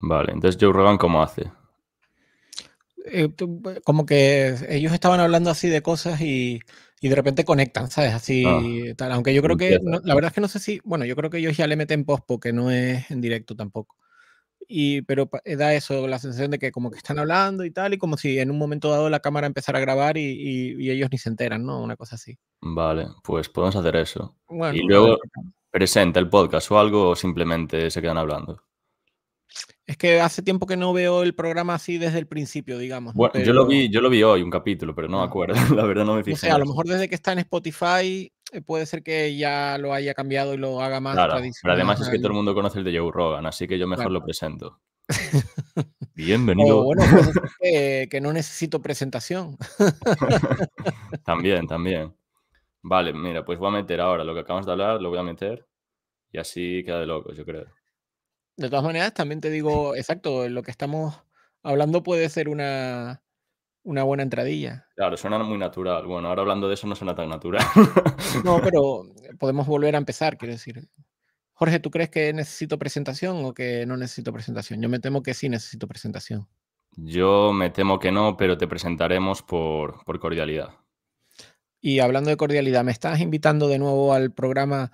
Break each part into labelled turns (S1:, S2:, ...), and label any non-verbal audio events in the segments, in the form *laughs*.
S1: Vale, entonces Joe Rogan, ¿cómo hace?
S2: Eh, como que ellos estaban hablando así de cosas y, de repente conectan, ¿sabes? Así ah, tal. Aunque yo creo que, la verdad es que no sé si, bueno, yo creo que ellos ya le meten post porque no es en directo tampoco. Y, pero eh, da eso, la sensación de que como que están hablando y tal, y como si en un momento dado la cámara empezara a grabar y, ellos ni se enteran, ¿no? Una cosa así.
S1: Vale, pues podemos hacer eso. y luego, pues, ¿presenta el podcast o algo o simplemente se quedan hablando?
S2: Es que hace tiempo que no veo el programa así desde el principio, digamos. Bueno, yo, lo
S1: vi, yo lo vi hoy, un capítulo, pero no ah. acuerdo, *laughs* la verdad no me fijé. O sea, a lo mejor
S2: desde que está en Spotify eh, puede ser que ya lo haya cambiado y lo haga más claro, Pero además es que todo el
S1: mundo conoce el de Joe Rogan, así que yo mejor lo presento. *laughs* Bienvenido. bueno,
S2: pues *laughs* que, no necesito presentación.
S1: también, también. Vale, mira, pues voy a meter ahora lo que acabamos de hablar, lo voy a meter y así queda de locos, yo creo.
S2: De todas maneras, también te digo, exacto, lo que estamos hablando puede ser una, una buena entradilla.
S1: Claro, suena muy natural. Bueno, ahora hablando de eso no suena tan natural.
S2: no, *laughs* pero podemos volver a empezar, quiero decir. Jorge, ¿tú crees que necesito presentación o que no necesito presentación? Yo me temo que sí necesito presentación.
S1: Yo me temo que no, pero te presentaremos por, por cordialidad.
S2: Y hablando de cordialidad, ¿me estás invitando de nuevo al programa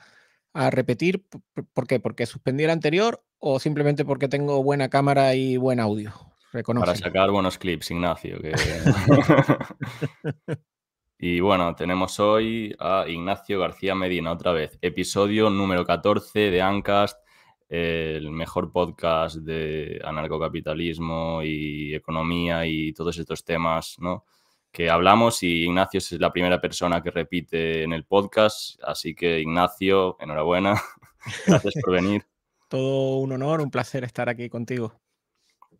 S2: a repetir? ¿Por qué? ¿Porque suspendí el anterior o simplemente porque tengo buena cámara y buen audio. Para
S1: sacar buenos clips, Ignacio. *laughs* y bueno, tenemos hoy a Ignacio García Medina otra vez. Episodio número 14 de Ancast, el mejor podcast de anarcocapitalismo y economía y todos estos temas, ¿no? que hablamos y Ignacio es la primera persona que repite en el podcast, así que Ignacio, enhorabuena, *laughs* gracias por venir.
S2: Todo un honor, un placer estar aquí contigo.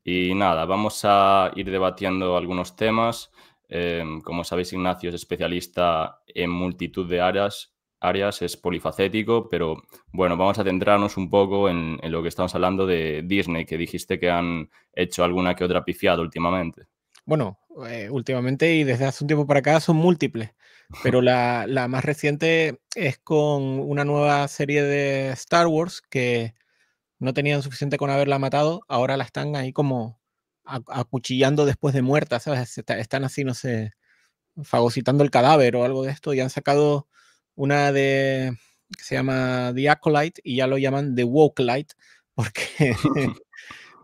S1: Y nada, vamos a ir debatiendo algunos temas. Em, como sabéis, Ignacio es especialista en multitud de áreas, áreas, es polifacético, pero bueno, vamos a centrarnos un poco en, lo que estamos hablando de Disney, que dijiste que han hecho alguna que otra pifiada últimamente.
S2: Bueno, eh, últimamente y desde hace un tiempo para acá son múltiples, pero la, más reciente es con una nueva serie de Star Wars que no tenían suficiente con haberla matado, ahora la están ahí como acuchillando después de muerta, ¿sabes? Están así, no sé, fagocitando el cadáver o algo de esto y han sacado una de que se llama The Acolyte y ya lo llaman The Woke Light porque, *laughs* *laughs*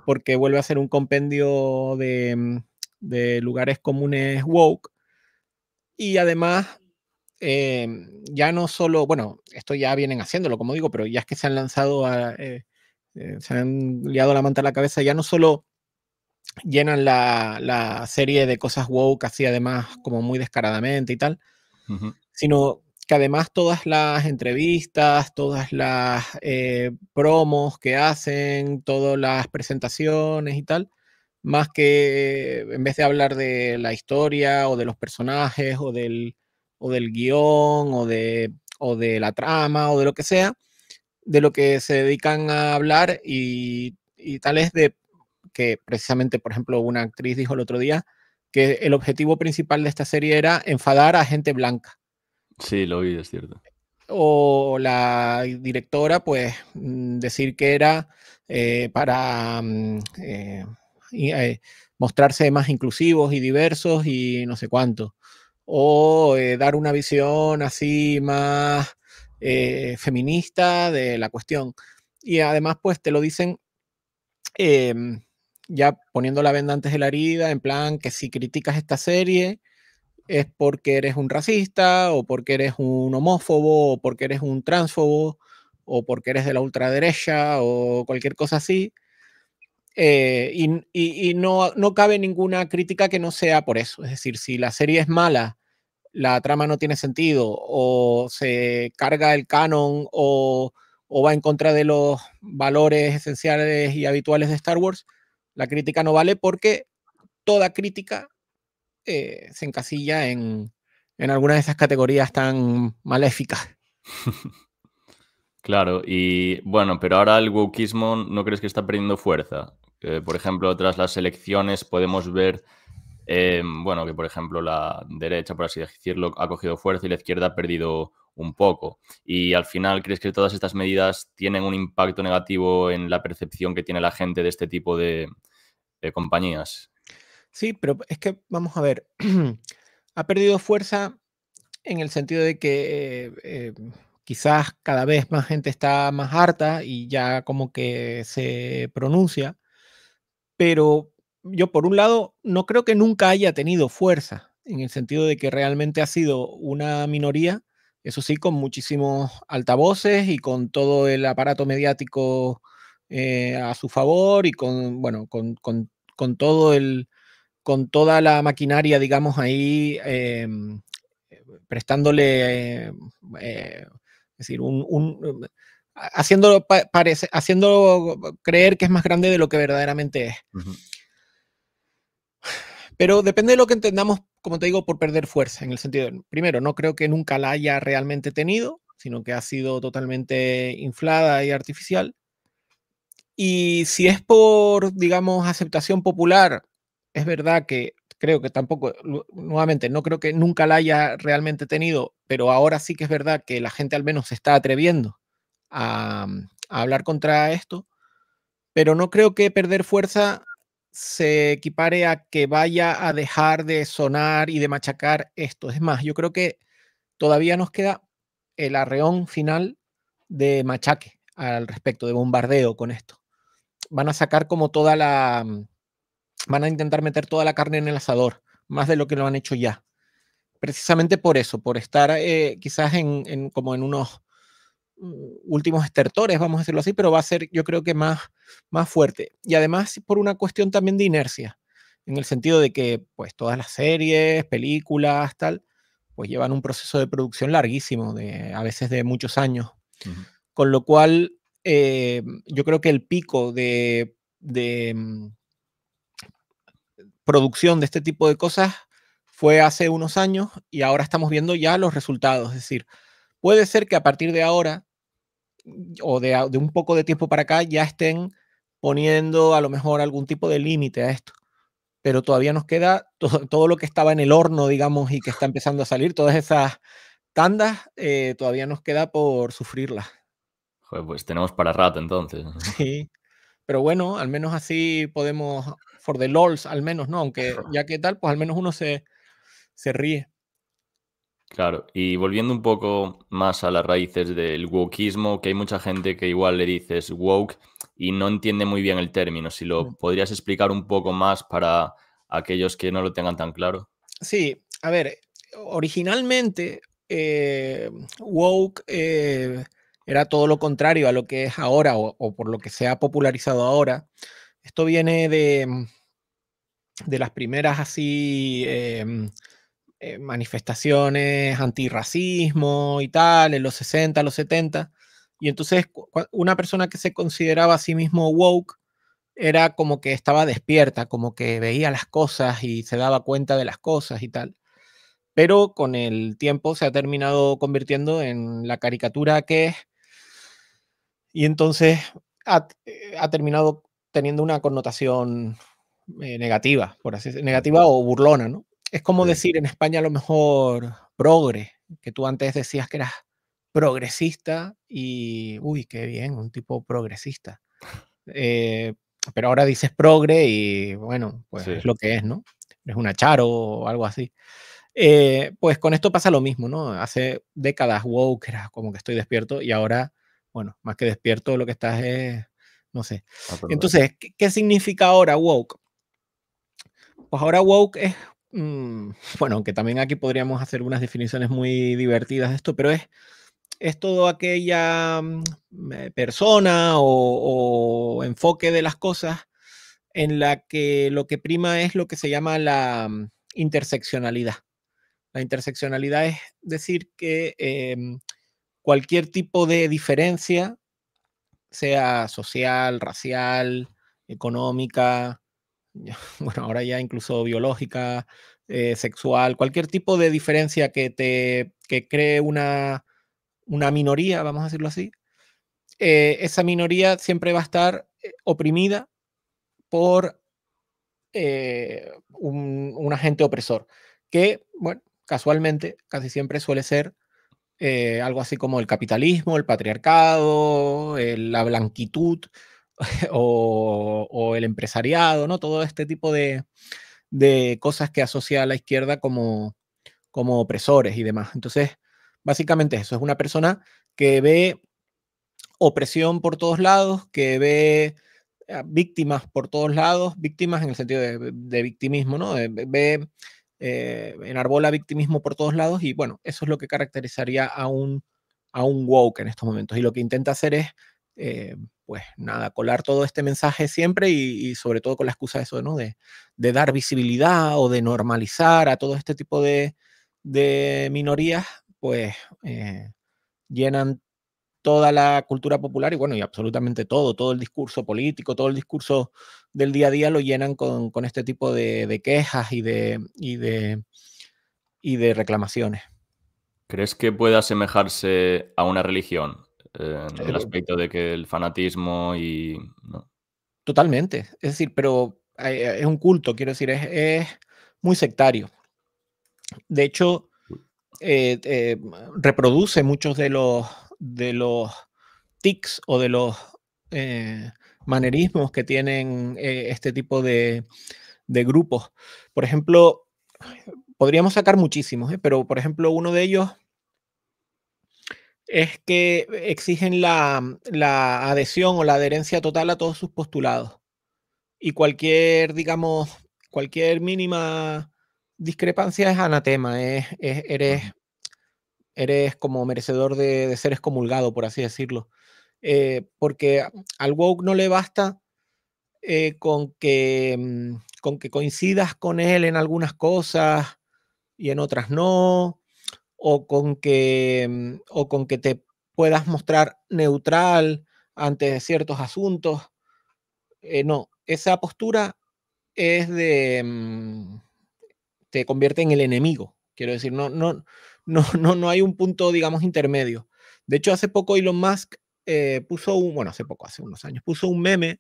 S2: porque vuelve a ser un compendio de, mm, lugares comunes woke y además eh, ya no solo, bueno, esto ya vienen haciéndolo, como digo, pero ya es que se han lanzado a, eh, eh, se han liado la manta a la cabeza, ya no solo llenan la, serie de cosas woke, así además como muy descaradamente y tal, sino que además todas las entrevistas, todas las eh, promos que hacen, todas las presentaciones y tal, más que eh, en vez de hablar de la historia o de los personajes o del, o del guión o de, o de la trama o de lo que sea, de lo que se dedican a hablar y, tal es de que precisamente, por ejemplo, una actriz dijo el otro día que el objetivo principal de esta serie era enfadar a gente blanca.
S1: Sí, lo oí, es cierto.
S2: O la directora, pues, mm, decir que era eh, para mm, eh, eh, mostrarse más inclusivos y diversos y no sé cuánto. O dar una visión así más eh, feminista de la cuestión. Y además, pues te lo dicen em, ya poniendo la venda antes de la herida, en plan que si criticas esta serie es porque eres un racista o porque eres un homófobo o porque eres un transfobo o porque eres de la ultraderecha o cualquier cosa así. Eh, y, y no, no cabe ninguna crítica que no sea por eso. Es decir, si la serie es mala la trama no tiene sentido o se carga el canon o, va en contra de los valores esenciales y habituales de Star Wars, la crítica no vale porque toda crítica eh, se encasilla en, en alguna de esas categorías tan maléficas. *laughs*
S1: Claro, y bueno, pero ahora el wokismo no crees que está perdiendo fuerza. Eh, por ejemplo, tras las elecciones podemos ver eh, bueno, que por ejemplo la derecha, por así decirlo, ha cogido fuerza y la izquierda ha perdido un poco. Y al final, ¿crees que todas estas medidas tienen un impacto negativo en la percepción que tiene la gente de este tipo de, compañías?
S2: Sí, pero es que, vamos a ver, *clears throat* ha perdido fuerza en el sentido de que eh, eh, quizás cada vez más gente está más harta y ya como que se pronuncia, pero yo por un lado no creo que nunca haya tenido fuerza, en el sentido de que realmente ha sido una minoría, eso sí, con muchísimos altavoces y con todo el aparato mediático eh, a su favor y con, bueno, con, todo el, con toda la maquinaria, digamos, ahí em, prestándole, eh, es decir, un, parece, creer que es más grande de lo que verdaderamente es. Pero depende de lo que entendamos, como te digo, por perder fuerza, en el sentido, primero, no creo que nunca la haya realmente tenido, sino que ha sido totalmente inflada y artificial. Y si es por, digamos, aceptación popular, es verdad que creo que tampoco, nuevamente, no creo que nunca la haya realmente tenido, pero ahora sí que es verdad que la gente al menos se está atreviendo a hablar contra esto, pero no creo que perder fuerza se equipare a que vaya a dejar de sonar y de machacar esto. Es más, yo creo que todavía nos queda el arreón final de machaque al respecto, de bombardeo con esto. Van a sacar como toda la... Mm, van a intentar meter toda la carne en el asador, más de lo que lo han hecho ya. Precisamente por eso, por estar eh, quizás como en unos últimos estertores, vamos a decirlo así, pero va a ser yo creo que más, más fuerte. Y además por una cuestión también de inercia, en el sentido de que pues todas las series, películas, tal, pues llevan un proceso de producción larguísimo, de, a veces de muchos años. Con lo cual, eh, yo creo que el pico de mm, producción de este tipo de cosas fue hace unos años y ahora estamos viendo ya los resultados. Es decir, puede ser que a partir de ahora o de, un poco de tiempo para acá ya estén poniendo a lo mejor algún tipo de límite a esto. Pero todavía nos queda *laughs* todo lo que estaba en el horno, digamos, y que está empezando a salir, todas esas tandas, eh, todavía nos queda por sufrirlas.
S1: pues tenemos para rato entonces. *laughs*
S2: Sí, pero bueno, al menos así podemos, for the Lords al menos, ¿no? Aunque *laughs* ya que tal, pues al menos uno se, se ríe.
S1: Claro, y volviendo un poco más a las raíces del wokeismo, que hay mucha gente que igual le dices woke y no entiende muy bien el término. Si lo mm. podrías explicar un poco más para aquellos que no lo tengan tan claro.
S2: Sí, a ver, originalmente eh, woke eh, era todo lo contrario a lo que es ahora o, por lo que se ha popularizado ahora. Esto viene de, de las primeras así... Em, eh, manifestaciones antirracismo y tal, en los 60, los 70. Y entonces una persona que se consideraba a sí mismo woke era como que estaba despierta, como que veía las cosas y se daba cuenta de las cosas y tal. Pero con el tiempo se ha terminado convirtiendo en la caricatura que es. Y entonces ha, eh, terminado teniendo una connotación eh, negativa, por así decirlo, negativa o burlona, ¿no? Es como decir en España a lo mejor progre, que tú antes decías que eras progresista y, uy, qué bien, un tipo progresista. Eh, pero ahora dices progre y bueno, pues es lo que es, ¿no? Es una charo o algo así. Eh, pues con esto pasa lo mismo, ¿no? Hace décadas, woke, era como que estoy despierto y ahora, bueno, más que despierto, lo que estás es, no sé. Entonces, ¿qué, significa ahora woke? Pues ahora woke es Mm, *laughs* bueno, aunque también aquí podríamos hacer unas definiciones muy divertidas de esto, pero es, es todo aquella mm, eh, persona o, enfoque de las cosas en la que lo que prima es lo que se llama la mm, interseccionalidad. La interseccionalidad es decir que em, cualquier tipo de diferencia, sea social, racial, económica, *laughs* bueno, ahora ya incluso biológica, eh, sexual, cualquier tipo de diferencia que te cree una, una minoría, vamos a decirlo así, eh, esa minoría siempre va a estar eh, oprimida por un, agente opresor, que, bueno, casualmente casi siempre suele ser algo así como el capitalismo, el patriarcado, la blanquitud, *laughs* o, el empresariado, ¿no? Todo este tipo de, cosas que asocia a la izquierda como, como opresores y demás. Entonces, básicamente eso, es una persona que ve opresión por todos lados, que ve ah, víctimas por todos lados, víctimas en el sentido de, victimismo, ¿no? Ve, eh, enarbola victimismo por todos lados y bueno, eso es lo que caracterizaría a un, a un woke en estos momentos. Y lo que intenta hacer es eh, pues nada, colar todo este mensaje siempre y, sobre todo con la excusa de eso, ¿no? De, dar visibilidad o de normalizar a todo este tipo de, de minorías, pues eh, llenan toda la cultura popular y bueno, y absolutamente todo, todo el discurso político, todo el discurso del día a día lo llenan con, con este tipo de, de quejas y de, y de, y de reclamaciones.
S1: ¿Crees que puede asemejarse a una religión el aspecto de que el fanatismo y...
S2: Totalmente, es decir, pero eh, es un culto, quiero decir, es, muy sectario. De hecho, eh, eh, reproduce muchos de los, de los tics o de los manerismos que tienen este tipo de, de, grupos. Por ejemplo, podríamos sacar muchísimos, pero por ejemplo, uno de ellos es que exigen mm, la, adhesión o la adherencia total a todos sus postulados. Y cualquier, digamos, cualquier mínima discrepancia es anatema, es, eres, eres como merecedor de, ser excomulgado, por así decirlo. Eh, porque al woke no le basta eh, con, que, mm, con que coincidas con él en algunas cosas y en otras no, o con que, mm, o con que te puedas mostrar neutral ante ciertos asuntos. Eh, no, esa postura es de... Mm, te convierte en el enemigo. Quiero decir, no, no, *laughs* no, no, no hay un punto, digamos, intermedio. De hecho, hace poco Elon Musk eh, puso un, bueno, hace poco, hace unos años, puso un meme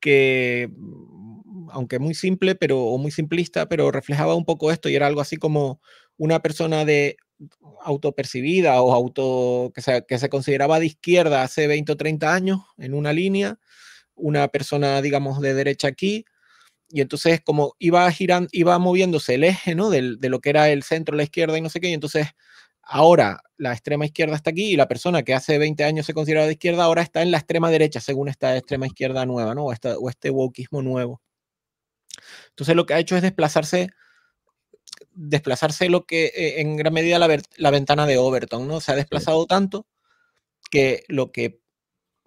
S2: que, mm, aunque muy simple, pero, o muy simplista, pero reflejaba un poco esto y era algo así como, una persona de autopercibida o auto que se, que se, consideraba de izquierda hace 20 o 30 años en una línea, una persona, digamos, de derecha aquí, y entonces como iba girando, iba moviéndose el eje, ¿no? De, lo que era el centro, la izquierda y no sé qué, y entonces ahora la extrema izquierda está aquí y la persona que hace 20 años se consideraba de izquierda ahora está en la extrema derecha, según esta extrema izquierda nueva, ¿no? O, o este wokismo nuevo. Entonces lo que ha hecho es desplazarse desplazarse lo que eh, en gran medida la, ventana de Overton, ¿no? Se ha desplazado tanto que lo que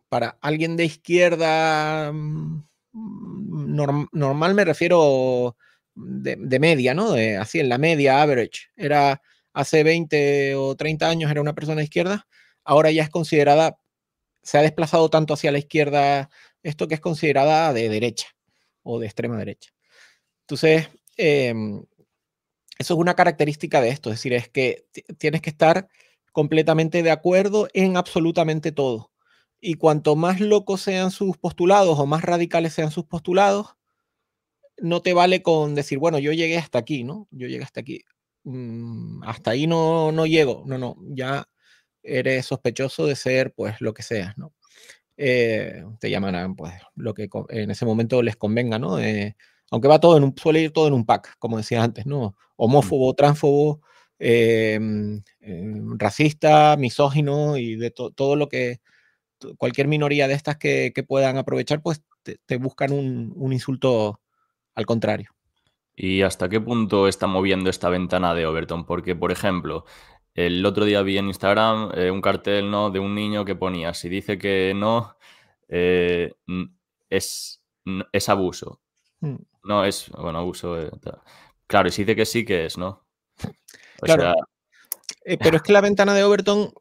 S2: para alguien de izquierda mm, normal me refiero de, media, ¿no? De, así en la media, average. Era hace 20 o 30 años era una persona de izquierda, ahora ya es considerada, se ha desplazado tanto hacia la izquierda esto que es considerada de derecha o de extrema derecha. Entonces, em, eso es una característica de esto, es decir, es que tienes que estar completamente de acuerdo en absolutamente todo. Y cuanto más locos sean sus postulados o más radicales sean sus postulados, no te vale con decir, bueno, yo llegué hasta aquí, ¿no? Yo llegué hasta aquí. Mm, hasta ahí no, no llego. No, no, ya eres sospechoso de ser, pues, lo que seas, ¿no? Eh, te llamarán, pues, lo que en ese momento les convenga, ¿no? Eh, aunque va todo en un, suele ir todo en un pack, como decía antes, ¿no? homófobo, transfobo, em, em, racista, misógino y de todo lo que cualquier minoría de estas que, puedan aprovechar, pues te, buscan un, insulto al contrario.
S1: ¿Y hasta qué punto está moviendo esta ventana de Overton? Porque, por ejemplo, el otro día vi en Instagram eh, un cartel ¿no? de un niño que ponía, si dice que no, eh, es, es abuso. Mm. No es, bueno, abuso. Eh, Claro, y sí dice que sí, que es, ¿no?
S2: Eh, pero es que la ventana de Overton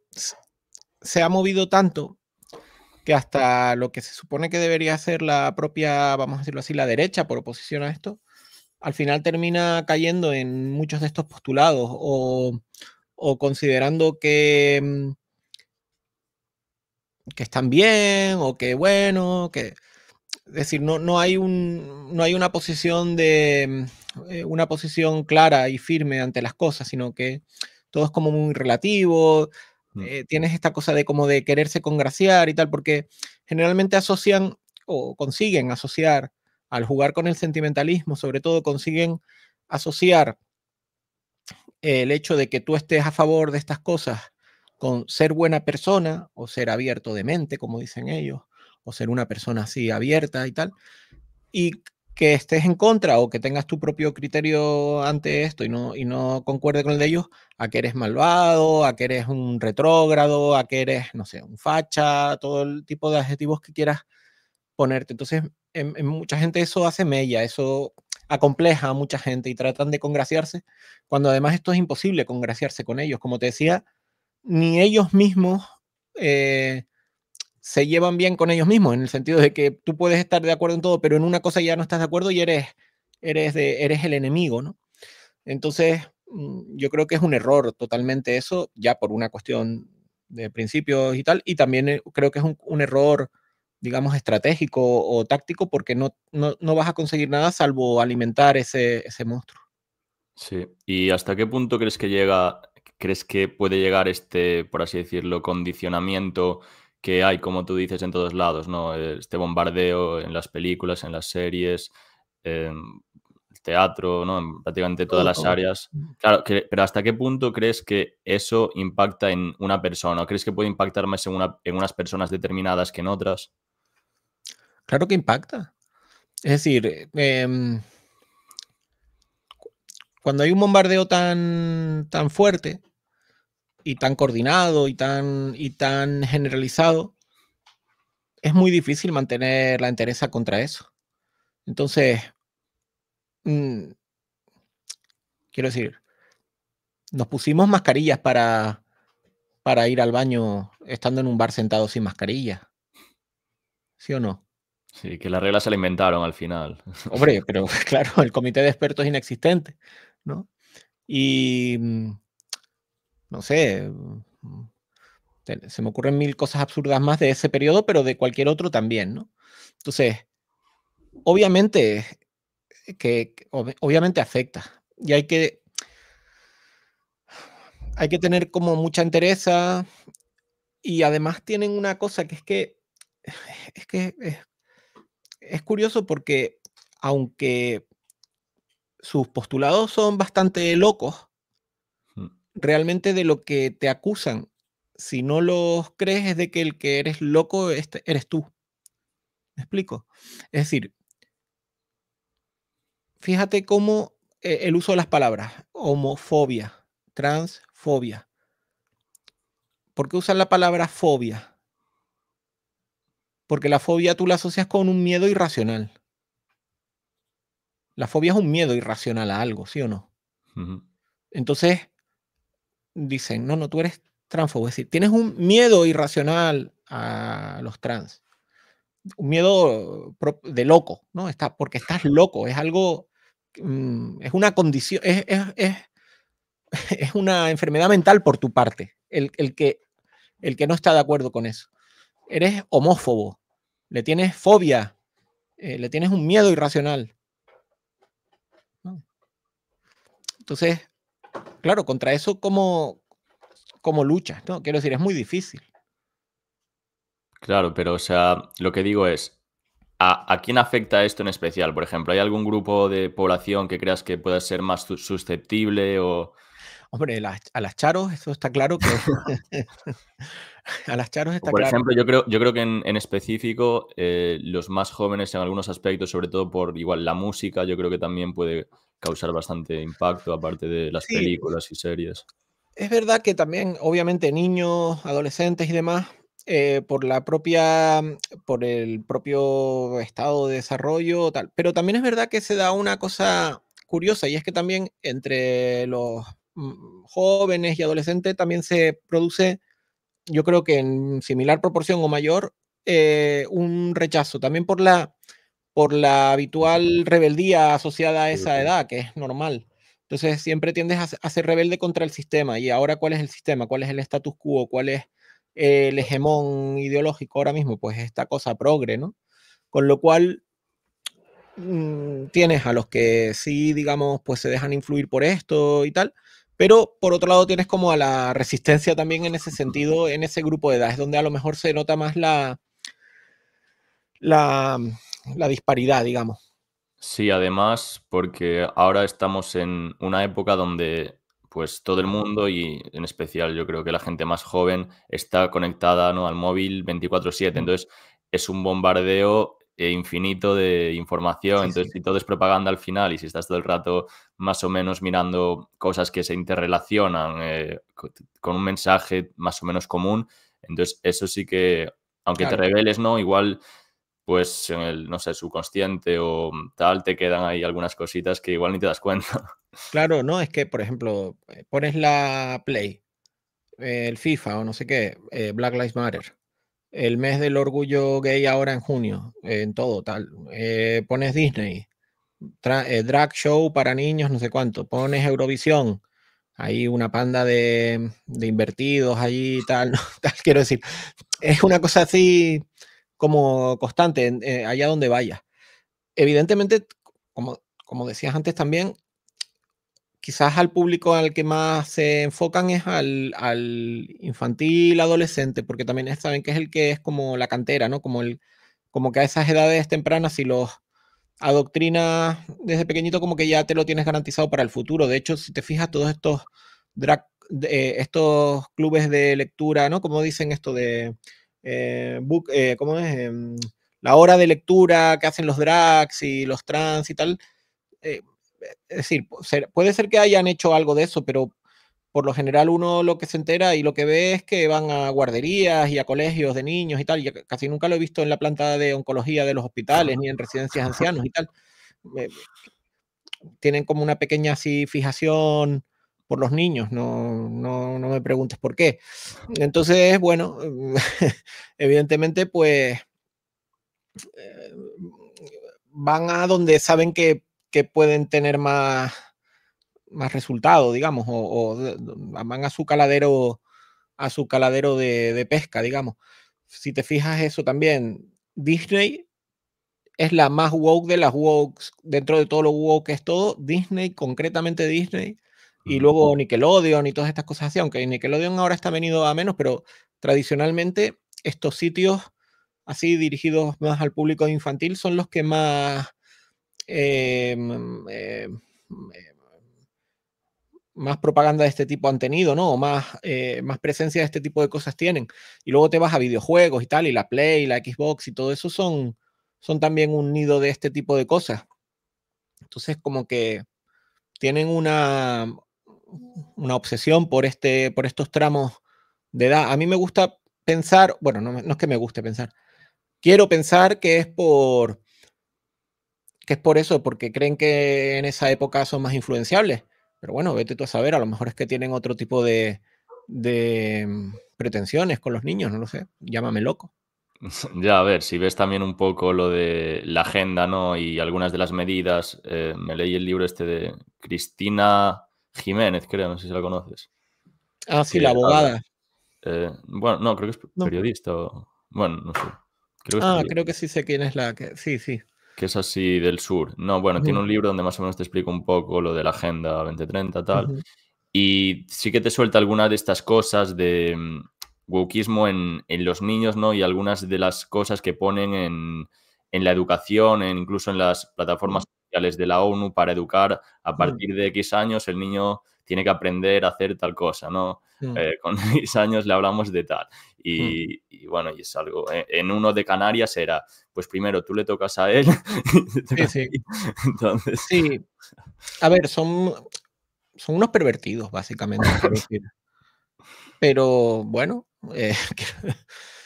S2: se ha movido tanto que hasta lo que se supone que debería ser la propia, vamos a decirlo así, la derecha por oposición a esto, al final termina cayendo en muchos de estos postulados o, considerando que, mm, que están bien o que bueno, que... Es decir, no, no, hay un, no hay una posición de, mm, eh, una posición clara y firme ante las cosas, sino que todo es como muy relativo, mm. eh, tienes esta cosa de como de quererse congraciar y tal, porque generalmente asocian o consiguen asociar, al jugar con el sentimentalismo, sobre todo consiguen asociar el hecho de que tú estés a favor de estas cosas con ser buena persona o ser abierto de mente, como dicen ellos, o ser una persona así abierta y tal. Y que estés en contra o que tengas tu propio criterio ante esto y no, y no concuerde con el de ellos, a que eres malvado, a que eres un retrógrado, a que eres, no sé, un facha, todo el tipo de adjetivos que quieras ponerte. Entonces, en, mucha gente eso hace mella, eso acompleja a mucha gente y tratan de congraciarse, cuando además esto es imposible congraciarse con ellos. Como te decía, ni ellos mismos eh, se llevan bien con ellos mismos, en el sentido de que tú puedes estar de acuerdo en todo, pero en una cosa ya no estás de acuerdo y eres, eres, eres el enemigo, ¿no? Entonces, mm, yo creo que es un error totalmente eso, ya por una cuestión de principios y tal, y también eh, creo que es un, error, digamos, estratégico o táctico, porque no, vas a conseguir nada salvo alimentar ese, ese monstruo.
S1: Sí, ¿y hasta qué punto crees que llega, crees que puede llegar este, por así decirlo, condicionamiento? que hay, como tú dices, en todos lados, ¿no? Este bombardeo en las películas, en las series, en em, el teatro, ¿no? En prácticamente todas las áreas. Mm. Claro, pero ¿hasta qué punto crees que eso impacta en una persona? crees que puede impactar más en, unas personas determinadas que en otras?
S2: Claro que impacta. Es decir, em, cuando hay un bombardeo tan, tan fuerte, y tan coordinado y tan, y tan generalizado, es muy difícil mantener la entereza contra eso. Entonces, mm, quiero decir, nos pusimos mascarillas para, para ir al baño estando en un bar sentado sin mascarilla. ¿Sí o no?
S1: Sí, que las reglas se la inventaron al final. *laughs* Hombre, pero
S2: claro, el comité de expertos es inexistente, ¿no? Y mm, no sé, mm, se me ocurren mil cosas absurdas más de ese periodo, pero de cualquier otro también, ¿no? Entonces, obviamente eh, que obviamente afecta y hay que hay que tener como mucha entereza y además tienen una cosa que es que que es curioso porque aunque sus postulados son bastante locos, realmente de lo que te acusan. Si no los crees es de que el que eres loco este, eres tú. ¿Me explico? Es decir, fíjate cómo eh, el uso de las palabras, homofobia, transfobia. ¿Por qué usar la palabra fobia? Porque la fobia tú la asocias con un miedo irracional. La fobia es un miedo irracional a algo, ¿sí o no? Entonces, dicen, no, no, tú eres transfobo, es decir, tienes un miedo irracional a los trans, un miedo de loco, ¿no? Está, porque estás loco, es algo, mm, es una condición, *laughs* es, una enfermedad mental por tu parte, el, que, el que no está de acuerdo con eso. Eres homófobo, le tienes fobia, eh, le tienes un miedo irracional. Entonces, Claro, contra eso, ¿cómo, cómo luchas? No, quiero decir, es muy difícil.
S1: Claro, pero o sea, lo que digo es, ¿a, quién afecta esto en especial? Por ejemplo, ¿hay algún grupo de población que creas que pueda ser más susceptible o...?
S2: Hombre, a las charos, eso está claro que... *laughs* a las charos está claro. Por ejemplo, yo
S1: creo, yo creo que en, específico eh, los más jóvenes en algunos aspectos, sobre todo por igual la música, yo creo que también puede causar bastante impacto, aparte de las películas y series.
S2: Es verdad que también, obviamente, niños, adolescentes y demás, eh, por la propia, por el propio estado de desarrollo, tal. Pero también es verdad que se da una cosa curiosa y es que también entre los mm, jóvenes y adolescentes también se produce, yo creo que en similar proporción o mayor, eh, un rechazo. También por la por la habitual rebeldía asociada a esa edad, que es normal. Entonces siempre tiendes a, ser rebelde contra el sistema. ¿Y ahora cuál es el sistema? ¿Cuál es el status quo? ¿Cuál es el hegemón ideológico ahora mismo? Pues esta cosa progre, ¿no? Con lo cual mm, tienes a los que sí, digamos, pues se dejan influir por esto y tal, pero por otro lado tienes como a la resistencia también en ese sentido, en ese grupo de edad, es donde a lo mejor se nota más la, la, la disparidad, digamos.
S1: Sí, además, porque ahora estamos en una época donde pues todo el mundo y en especial yo creo que la gente más joven está conectada ¿no? al móvil 24/7. Mm. Entonces es un bombardeo infinito de información. Entonces, si todo es propaganda al final y si estás todo el rato más o menos mirando cosas que se interrelacionan eh, con un mensaje más o menos común, entonces, eso sí que, aunque te reveles, ¿no? Igual pues en el, no sé, subconsciente o tal, te quedan ahí algunas cositas que igual ni te das cuenta.
S2: *laughs* Claro, no, es que, por ejemplo, eh, pones la Play, eh, el FIFA o no sé qué, eh, Black Lives Matter, el mes del orgullo gay ahora en junio, en todo tal, pones Disney, drag show para niños, no sé cuánto, pones Eurovisión, hay una panda de, invertidos allí tal, *laughs* tal, quiero decir, es una cosa así como constante eh, allá donde vaya. Evidentemente, como, como decías antes también, quizás al público al que más se enfocan es al, infantil, adolescente, porque también saben que es el que es como la cantera, ¿no? Como, el, como que a esas edades tempranas, si los adoctrinas desde pequeñito, como que ya te lo tienes garantizado para el futuro. De hecho, si te fijas, todos estos eh, estos clubes de lectura, ¿no? Como dicen esto de eh, eh, ¿cómo es? Em, la hora de lectura que hacen los drags y los trans y tal. Eh, es decir, puede ser que hayan hecho algo de eso, pero por lo general uno lo que se entera y lo que ve es que van a guarderías y a colegios de niños y tal. Ya casi nunca lo he visto en la planta de oncología de los hospitales ni en residencias ancianos y tal. tienen como una pequeña así fijación por los niños, no, me preguntes por qué. Mm. Entonces, bueno, em, *laughs* evidentemente, pues eh, van a donde saben que, pueden tener más, más resultado, digamos, o, van a su caladero, a su caladero de, de, pesca, digamos. Si te fijas eso también, Disney es la más woke de las woke, dentro de todo lo woke que es todo, Disney, concretamente Disney, y luego Nickelodeon y todas estas cosas así, aunque Nickelodeon ahora está venido a menos, pero tradicionalmente estos sitios así dirigidos más al público infantil son los que más... Eh, mm, eh, mm, eh, más propaganda de este tipo han tenido, ¿no? O más, más presencia de este tipo de cosas tienen. Y luego te vas a videojuegos y tal, y la Play, la Xbox y todo eso son, son también un nido de este tipo de cosas. Entonces, como que tienen una, una obsesión por, este, por estos tramos de edad. A mí me gusta pensar, bueno, no, es que me guste pensar, quiero pensar que es por que es por eso, porque creen que en esa época son más influenciables. Pero bueno, vete tú a saber, a lo mejor es que tienen otro tipo de, mm, pretensiones con los niños, no lo sé, llámame loco.
S1: *laughs* Ya, a ver, si ves también un poco lo de la agenda, ¿no? Y algunas de las medidas, eh, me leí el libro este de Cristina Jiménez, creo, no sé si la conoces. Ah, sí, la abogada. Eh, bueno, no, creo que es periodista. bueno, no sé. Creo que ah, creo
S2: que sí sé quién es la que. Sí, sí.
S1: Que es así del sur. No, bueno, tiene un libro donde más o menos te explico un poco lo de la Agenda 2030, tal. Y sí que te suelta algunas de estas cosas de mm, wokismo en, los niños, ¿no? Y algunas de las cosas que ponen en, la educación, e incluso en las plataformas de la ONU para educar a mm. partir de X años el niño tiene que aprender a hacer tal cosa, ¿no? Mm. Eh, con *laughs* X años le hablamos de tal. Y, mm. bueno, y es algo. Eh, en, uno de Canarias era, pues primero tú le tocas a él. *laughs* Sí, sí. *laughs* Entonces... sí.
S2: A ver, son, son unos pervertidos, básicamente. pero bueno, eh,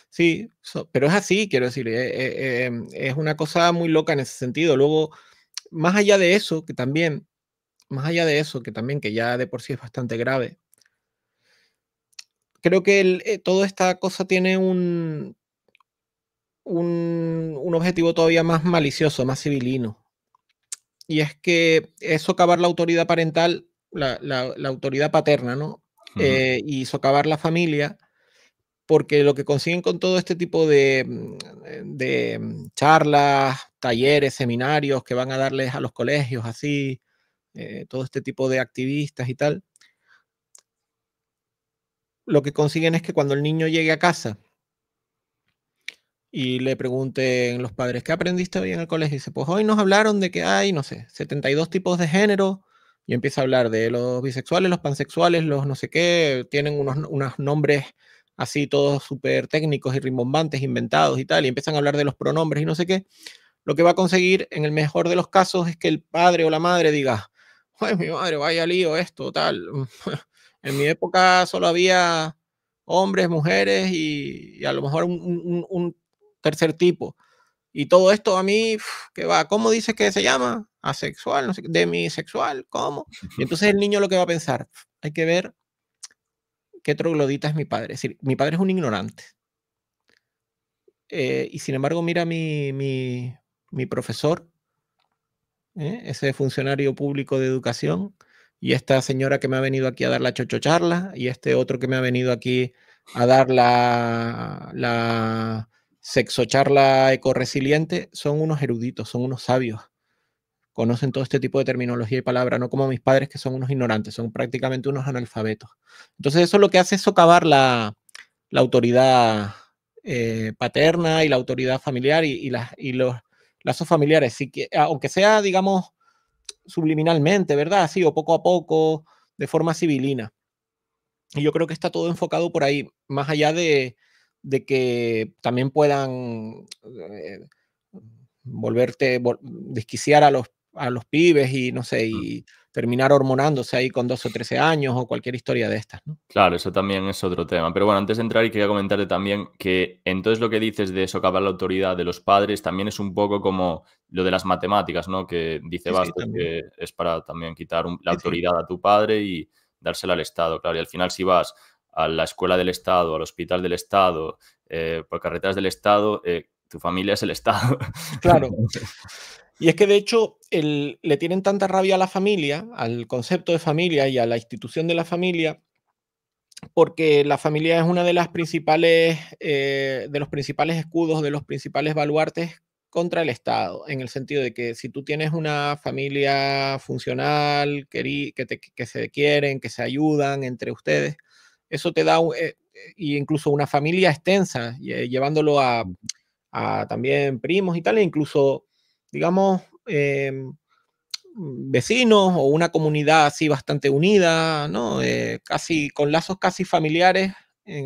S2: sí, pero es así, quiero decir, es una cosa muy loca en ese sentido. Luego más allá de eso, que también, más allá de eso, que también, que ya de por sí es bastante grave, creo que eh, toda esta cosa tiene un, un, objetivo todavía más malicioso, más civilino. Y es que es socavar la autoridad parental, la, autoridad paterna, ¿no? Eh, y socavar la familia, porque lo que consiguen con todo este tipo de, mm, eh, de mm, charlas, talleres, seminarios que van a darles a los colegios, así, eh, todo este tipo de activistas y tal, lo que consiguen es que cuando el niño llegue a casa y le pregunten los padres, ¿qué aprendiste hoy en el colegio? Y dice, pues hoy nos hablaron de que hay, no sé, 72 tipos de género, y empieza a hablar de los bisexuales, los pansexuales, los no sé qué, tienen unos, unos nombres así todos súper técnicos y rimbombantes, inventados y tal, y empiezan a hablar de los pronombres y no sé qué lo que va a conseguir en el mejor de los casos es que el padre o la madre diga, ay, mi madre, vaya lío esto, tal. *laughs* en mi época solo había hombres, mujeres y, a lo mejor un, tercer tipo. Y todo esto a mí, que va, ¿cómo dice que se llama? Asexual, no sé, demisexual, ¿cómo? Y entonces el niño lo que va a pensar, hay que ver qué troglodita es mi padre. Es decir, mi padre es un ignorante. Eh, y sin embargo, mira mi, mi profesor, ¿eh? ese funcionario público de educación, y esta señora que me ha venido aquí a dar la chocho charla, y este otro que me ha venido aquí a dar la, la sexo charla ecoresiliente, son unos eruditos, son unos sabios. Conocen todo este tipo de terminología y palabras, no como mis padres que son unos ignorantes, son prácticamente unos analfabetos. Entonces eso lo que hace es socavar la, autoridad eh, paterna y la autoridad familiar y los Casos familiares, que, aunque sea, digamos, subliminalmente, ¿verdad? Así, o poco a poco, de forma civilina. Y yo creo que está todo enfocado por ahí, más allá de, que también puedan eh, volverte, desquiciar a los, a los pibes y no sé, y mm terminar hormonándose ahí con 12 o 13 años o cualquier historia
S1: de estas. Claro, eso también es otro tema. Pero bueno, antes de entrar, y quería comentarte también que entonces lo que dices de socavar la autoridad de los padres también es un poco como lo de las matemáticas, ¿no? Que dice sí, que es para también quitar la autoridad a tu padre y dársela al Estado, claro. Y al final, si vas a la escuela del Estado, al hospital del Estado, eh, por carreteras del Estado, eh, tu familia es el Estado.
S2: Claro. *laughs* Y es que de hecho le tienen tanta rabia a la familia, al concepto de familia y a la institución de la familia, porque la familia es una de las principales, eh, de los principales escudos, de los principales baluartes contra el Estado, en el sentido de que si tú tienes una familia funcional, que, se quieren, que se ayudan entre ustedes, eso te da, eh, eh, incluso una familia extensa, llevándolo a, también primos y tal, e incluso digamos, eh, vecinos o una comunidad así bastante unida, ¿no? Eh, casi con lazos casi familiares,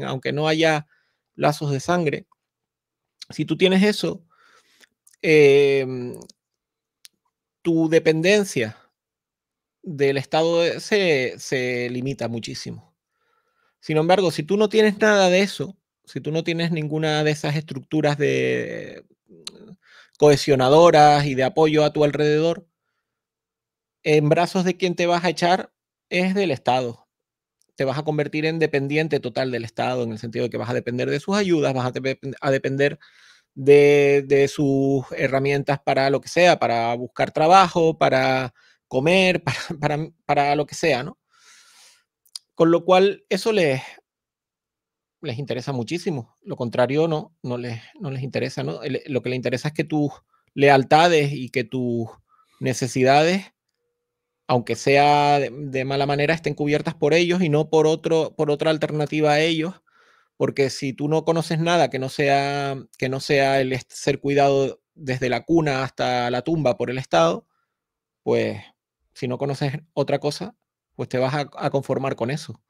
S2: aunque no haya lazos de sangre. Si tú tienes eso, eh, tu dependencia del Estado se limita muchísimo. Sin embargo, si tú no tienes nada de eso, si tú no tienes ninguna de esas estructuras de cohesionadoras y de apoyo a tu alrededor, en brazos de quien te vas a echar es del Estado. Te vas a convertir en dependiente total del Estado, en el sentido de que vas a depender de sus ayudas, vas a, depender de, sus herramientas para lo que sea, para buscar trabajo, para comer, *laughs* para, lo que sea, ¿no? Con lo cual, eso les les interesa muchísimo. Lo contrario no, no, les, no les interesa. ¿no? Lo que les interesa es que tus lealtades y que tus necesidades, aunque sea de, mala manera, estén cubiertas por ellos y no por, otro, por otra alternativa a ellos. Porque si tú no conoces nada que no sea, que no sea el ser cuidado desde la cuna hasta la tumba por el Estado, pues si no conoces otra cosa, pues te vas a conformar con eso.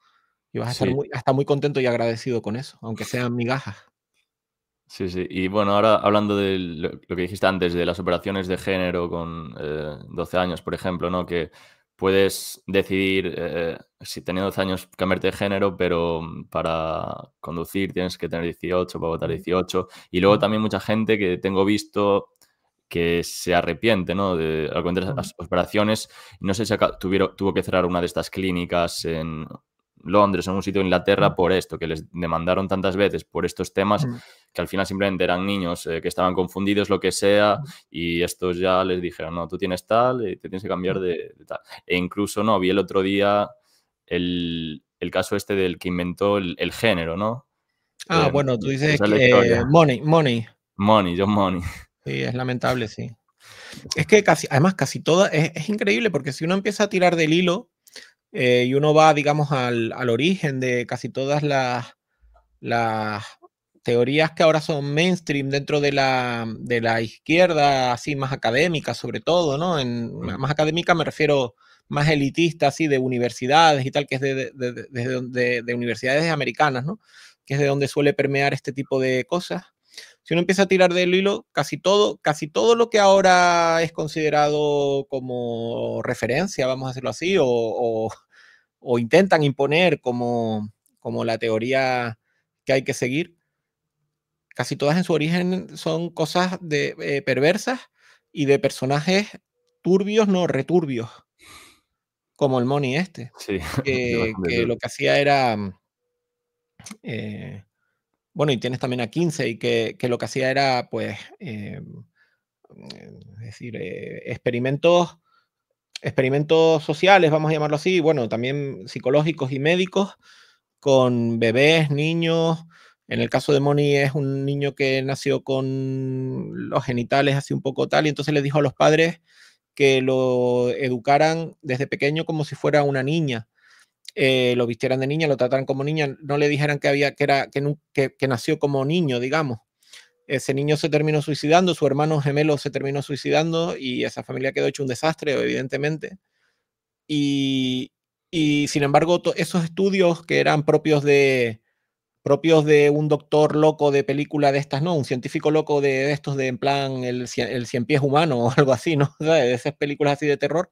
S2: Y vas a estar muy, contento y agradecido con eso, aunque sean migajas.
S1: Sí, sí. Y bueno, ahora hablando de lo, que dijiste antes, de las operaciones de género con 12 eh, años, por ejemplo, ¿no? Que puedes decidir, eh, si teniendo 12 años, cambiarte de género, pero mm, para conducir tienes que tener 18, para votar 18. Y luego también mucha gente que tengo visto que se arrepiente, ¿no? De las operaciones. No sé si tuvo que cerrar una de estas clínicas en Londres, en un sitio de Inglaterra, mm. por esto, que les demandaron tantas veces por estos temas, mm. que al final simplemente eran niños eh, que estaban confundidos, lo que sea, mm. y estos ya les dijeron, no, tú tienes tal, y eh, te tienes que cambiar de, tal. E incluso, no, vi el otro día el, caso este del que inventó el, género, ¿no?
S2: Ah, eh, bueno, tú dices que,
S1: Money, Money. Money, John Money.
S2: Sí, es lamentable, sí. Es que casi, además, casi toda, es, increíble porque si uno empieza a tirar del hilo, eh, y uno va, digamos, al, al origen de casi todas las, las, teorías que ahora son mainstream dentro de la, de la izquierda, así más académica sobre todo, ¿no? En, más académica me refiero más elitista, así, de universidades y tal, que es de, de, de universidades americanas, ¿no? Que es de donde suele permear este tipo de cosas si uno empieza a tirar del hilo, casi todo, casi todo lo que ahora es considerado como referencia, vamos a decirlo así, o, intentan imponer como, como la teoría que hay que seguir, casi todas en su origen son cosas de, eh, perversas y de personajes turbios, no returbios, como el Money este, *laughs* que, lo que hacía era... Eh, bueno, y tienes también a 15 y que, lo que hacía era, pues, eh, decir, eh, experimentos, experimentos sociales, vamos a llamarlo así, bueno, también psicológicos y médicos con bebés, niños. En el caso de Moni es un niño que nació con los genitales así un poco tal y entonces le dijo a los padres que lo educaran desde pequeño como si fuera una niña eh, lo vistieran de niña, lo trataran como niña, no le dijeran que, había, que, era, que, que, nació como niño, digamos. Ese niño se terminó suicidando, su hermano gemelo se terminó suicidando y esa familia quedó hecho un desastre, evidentemente. Y, y sin embargo, esos estudios que eran propios de, propios de un doctor loco de película de estas, ¿no? Un científico loco de estos de en plan el, el cien pies humano *laughs* o algo así, ¿no? De *laughs* esas películas así de terror.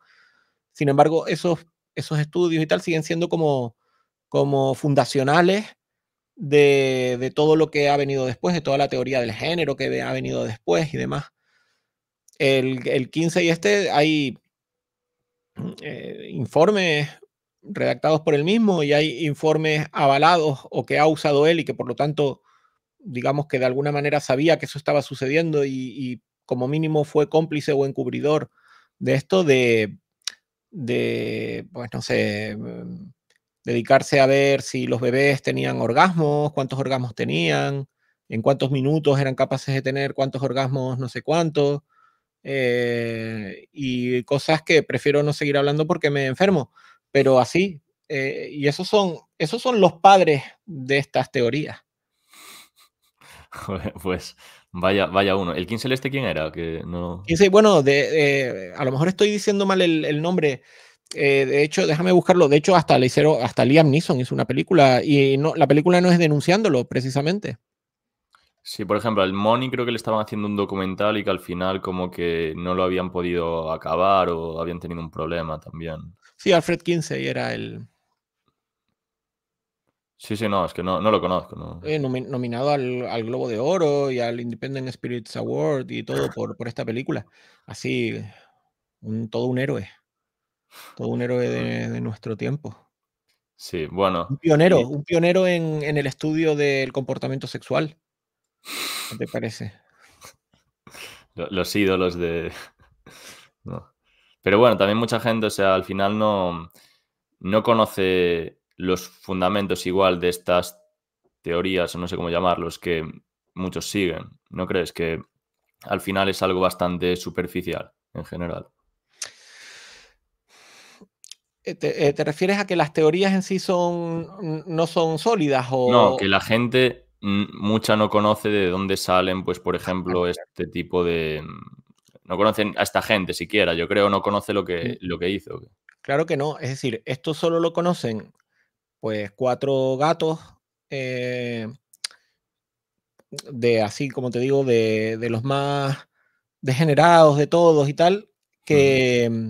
S2: Sin embargo, esos esos estudios y tal siguen siendo como, como fundacionales de, todo lo que ha venido después, de toda la teoría del género que ha venido después y demás. El, el 15 y este hay mm, eh, informes redactados por él mismo y hay informes avalados o que ha usado él y que por lo tanto, digamos que de alguna manera sabía que eso estaba sucediendo y, y como mínimo fue cómplice o encubridor de esto, de, de, pues no sé, mm, dedicarse a ver si los bebés tenían orgasmos, cuántos orgasmos tenían, en cuántos minutos eran capaces de tener cuántos orgasmos, no sé cuántos, eh, y cosas que prefiero no seguir hablando porque me enfermo, pero así. Eh, y esos son, esos son los padres de estas teorías.
S1: *laughs* pues Vaya, vaya uno. ¿El King Este, quién era? Que no...
S2: bueno, eh, a lo mejor estoy diciendo mal el, nombre. Eh, de hecho, déjame buscarlo. De hecho, hasta le hasta Liam Neeson hizo una película y no, la película no es denunciándolo, precisamente.
S1: Sí, por ejemplo, el Money creo que le estaban haciendo un documental y que al final como que no lo habían podido acabar o habían tenido un problema también.
S2: Sí, Alfred Kinsey era el,
S1: Sí, sí, no, es que no, lo conozco.
S2: Eh, nominado al, Globo de Oro y al Independent Spirits Award y todo por, esta película. Así, un, todo un héroe. Todo un héroe de, nuestro tiempo.
S1: Sí, bueno. Un pionero,
S2: un pionero en, el estudio del comportamiento sexual. ¿Qué te parece?
S1: Los ídolos de. *laughs* Pero bueno, también mucha gente, o sea, al final no, no conoce los fundamentos igual de estas teorías, o no sé cómo llamarlos, que muchos siguen. ¿No crees que al final es algo bastante superficial en general?
S2: Eh, eh, ¿Te, refieres a que las teorías en sí son no son sólidas? O... No, que
S1: la gente mucha no conoce de dónde salen, pues, por ejemplo, este tipo de. No conocen a esta gente siquiera, yo creo, no conoce lo que, mm. lo que hizo.
S2: Claro que no, es decir, esto solo lo conocen pues cuatro gatos eh, de así, como te digo, de, los más degenerados de todos y tal, que, mm,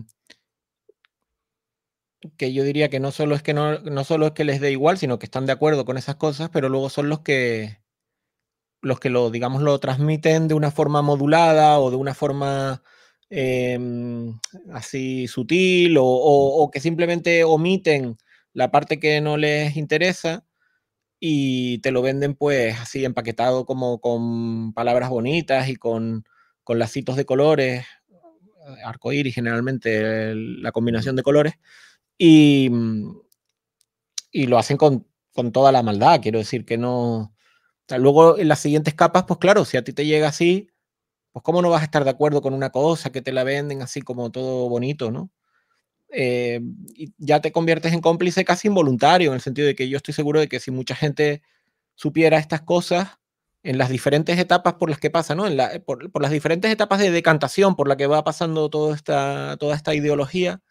S2: que yo diría que no solo es que no, solo es que les dé igual, sino que están de acuerdo con esas cosas, pero luego son los que los que lo, digamos, lo transmiten de una forma modulada o de una forma em, así sutil, o que simplemente omiten la parte que no les interesa y te lo venden pues así empaquetado como con palabras bonitas y con, lacitos de colores, arcoíris generalmente, la combinación de colores, y, y lo hacen con, toda la maldad, quiero decir que no... luego en las siguientes capas, pues claro, si a ti te llega así, pues cómo no vas a estar de acuerdo con una cosa que te la venden así como todo bonito, ¿no? eh, ya te conviertes en cómplice casi involuntario, en el sentido de que yo estoy seguro de que si mucha gente supiera estas cosas en las diferentes etapas por las que pasa, ¿no? En la, por, las diferentes etapas de decantación por la que va pasando toda esta, toda esta ideología,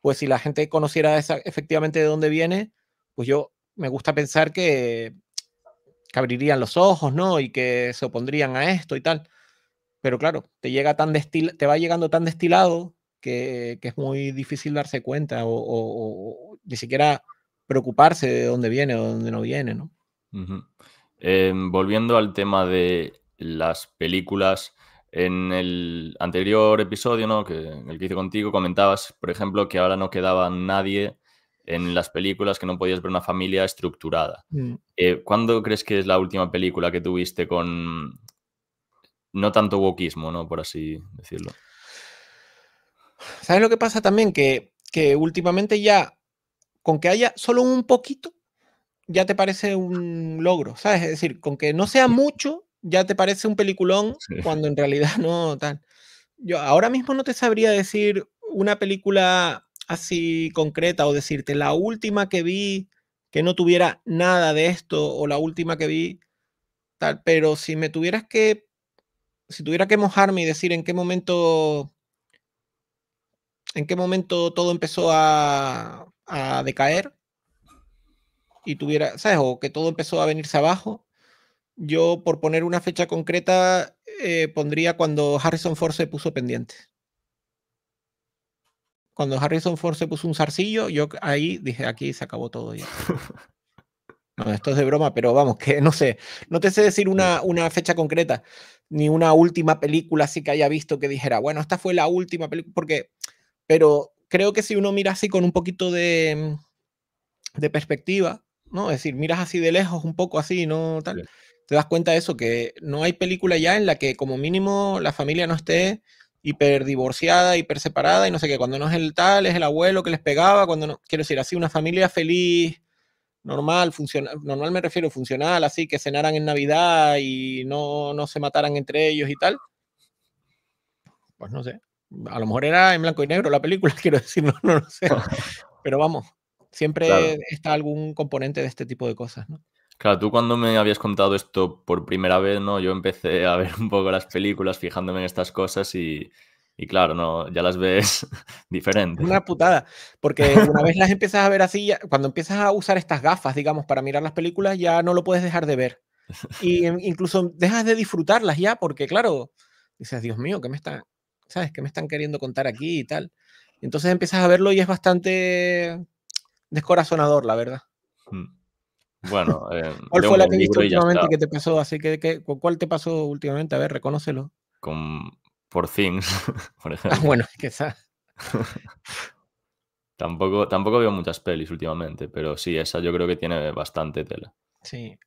S2: pues si la gente conociera esa, efectivamente de dónde viene, pues yo me gusta pensar que, que abrirían los ojos, ¿no? Y que se opondrían a esto y tal. Pero claro, te llega tan destil te va llegando tan destilado que, es muy difícil darse cuenta o, ni siquiera preocuparse de dónde viene o dónde no viene, ¿no?
S1: Em, volviendo al tema de las películas, en el anterior episodio, ¿no? Que el que hice contigo, comentabas, por ejemplo, que ahora no quedaba nadie en las películas, que no podías ver una familia estructurada. Mm. Eh, ¿Cuándo crees que es la última película que tuviste con no tanto wokismo, ¿no? Por así decirlo.
S2: ¿Sabes lo que pasa también? Que, que últimamente ya, con que haya solo un poquito, ya te parece un logro, ¿sabes? Es decir, con que no sea mucho, ya te parece un peliculón cuando en realidad *laughs* no tal. Yo ahora mismo no te sabría decir una película así concreta o decirte la última que vi que no tuviera nada de esto o la última que vi tal, pero si me tuvieras que si tuviera que mojarme y decir en qué momento en qué momento todo empezó a, decaer y tuviera, ¿sabes? O que todo empezó a venirse abajo. Yo, por poner una fecha concreta, eh, pondría cuando Harrison Ford se puso pendiente. Cuando Harrison Ford se puso un zarcillo, yo ahí dije, aquí se acabó todo ya. *laughs* No, esto es de broma, pero vamos, que no sé, no te sé decir una, una fecha concreta, ni una última película así que haya visto que dijera, bueno, esta fue la última película, porque pero creo que si uno mira así con un poquito mm, de, perspectiva, ¿no? Es decir, miras así de lejos un poco así, ¿no? Tal, te das cuenta de eso, que no hay película ya en la que como mínimo la familia no esté hiper divorciada, hiper separada y no sé qué, cuando no es el tal, es el abuelo que les pegaba, cuando no, quiero decir, así una familia feliz, normal, funcional, normal me refiero funcional, así que cenaran en Navidad y no se mataran entre ellos y tal. Pues no sé a lo mejor era en blanco y negro la película, *laughs* quiero decir, no, lo sé. Pero vamos, siempre está algún componente de este tipo de cosas, ¿no?
S1: Claro, tú cuando me habías contado esto por primera vez, ¿no? Yo empecé a ver un poco las películas, fijándome en estas cosas y, claro, no, ya las ves *laughs* diferentes. Una
S2: putada, porque una vez las empiezas a ver así, cuando empiezas a usar estas gafas, digamos, para mirar las películas, ya no lo puedes dejar de ver. *laughs* Y em, incluso dejas de disfrutarlas ya, porque claro, dices, Dios mío, ¿qué me está, ¿sabes? Que me están queriendo contar aquí y tal? Entonces empiezas a verlo y es bastante descorazonador, la verdad.
S1: Mm. Bueno, eh, *laughs* ¿cuál fue la que viste últimamente que
S2: te pasó? Así que, ¿cuál te pasó últimamente? A ver, reconócelo.
S1: Con Por Things, *laughs* por ah, ejemplo. Ah, bueno,
S2: quizás. *laughs*
S1: tampoco, tampoco veo muchas pelis últimamente, pero sí, esa yo creo que tiene bastante tela. Sí.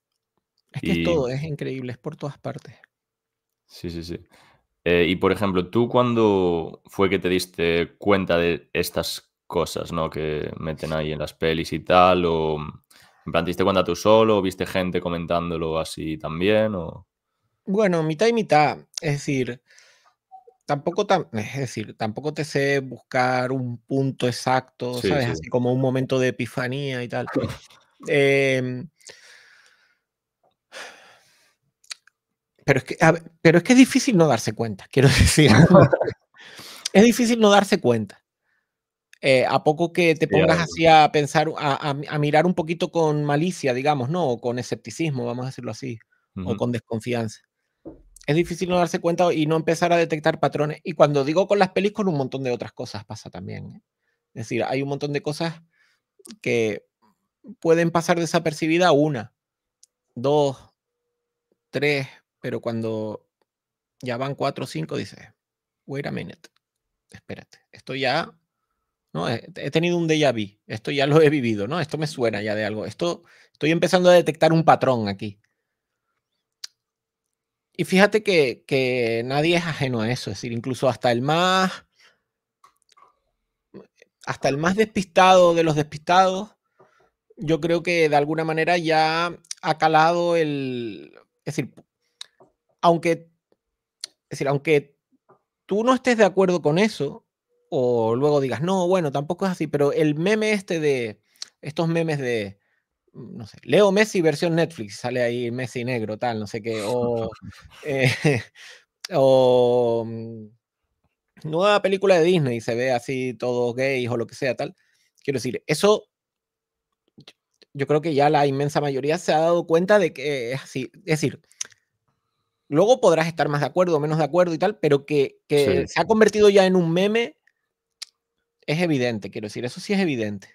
S1: Es que es todo,
S2: es increíble, es por todas partes.
S1: Sí, sí, sí. Eh, y por ejemplo, ¿tú cuándo fue que te diste cuenta de estas cosas ¿no? que meten ahí en las pelis y tal? ¿O en te diste cuenta tú solo? ¿O viste gente comentándolo así también?
S2: Bueno, mitad y mitad. Es decir, tampoco tan, *laughs* es decir, tampoco te sé buscar un punto exacto, ¿sabes? Así como un momento de epifanía y tal. *laughs* eh, pero, es que, pero es que es difícil no darse cuenta, *laughs* quiero decir. es difícil no darse cuenta. Eh, a poco que te pongas así a pensar, a, mirar un poquito con malicia, digamos, ¿no? O con escepticismo, vamos a decirlo así, o con desconfianza. Es difícil no darse cuenta y no empezar a detectar patrones. Y cuando digo con las pelis, con un montón de otras cosas pasa también. ¿eh? Es decir, hay un montón de cosas que pueden pasar desapercibida una, dos, tres, pero cuando ya van cuatro o cinco, dices, wait a minute, espérate, esto ya, ¿no? Eh, he, tenido un déjà vu, esto ya lo he vivido, ¿no? Esto me suena ya de algo, esto, estoy empezando a detectar un patrón aquí. Y fíjate que, que nadie es ajeno a eso, es decir, incluso hasta el más, hasta el más despistado de los despistados, yo creo que de alguna manera ya ha calado el, es decir, aunque, es decir, aunque tú no estés de acuerdo con eso, o luego digas, no, bueno, tampoco es así, pero el meme este de, estos memes de, mm, no sé, Leo Messi versión Netflix, sale ahí Messi negro, tal, no sé qué, o, *laughs* eh, *laughs* o mm, nueva película de Disney, se ve así todos gays o lo que sea, tal. Quiero decir, eso yo creo que ya la inmensa mayoría se ha dado cuenta de que es así. Es decir, Luego podrás estar más de acuerdo, o menos de acuerdo y tal, pero que, que se ha convertido ya en un meme es evidente, quiero decir, eso sí es evidente.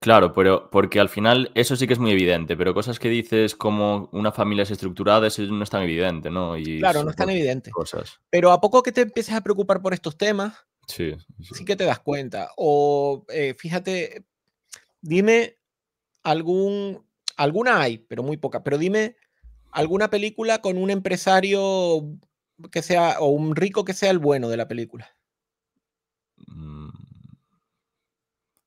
S1: Claro, pero porque al final eso sí que es muy evidente, pero cosas que dices como una familia es estructurada, eso no es tan evidente, ¿no? Y claro, no es tan evidente. Cosas.
S2: Pero a poco que te empieces a preocupar por estos temas, sí, que te das cuenta. O eh, fíjate, dime algún, alguna hay, pero muy poca, pero dime alguna película con un empresario que sea, o un rico que sea el bueno de la película. Mm,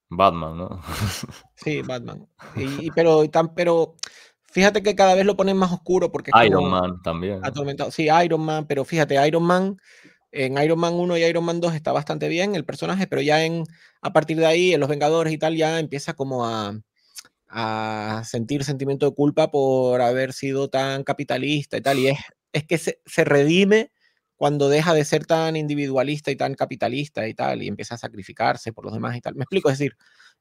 S1: Batman, ¿no? *laughs*
S2: Sí, Batman. Y, pero, tan, pero fíjate que cada vez lo ponen más oscuro porque... Iron Man también. Sí, Iron Man, pero fíjate, Iron Man, en Iron Man 1 y Iron Man 2 está bastante bien el personaje, pero ya en, a partir de ahí, en Los Vengadores y tal, ya empieza como a a sentir sentimiento de culpa por haber sido tan capitalista y tal. Y es, es que se, se, redime cuando deja de ser tan individualista y tan capitalista y tal, y empieza a sacrificarse por los demás y tal. Me explico, es decir,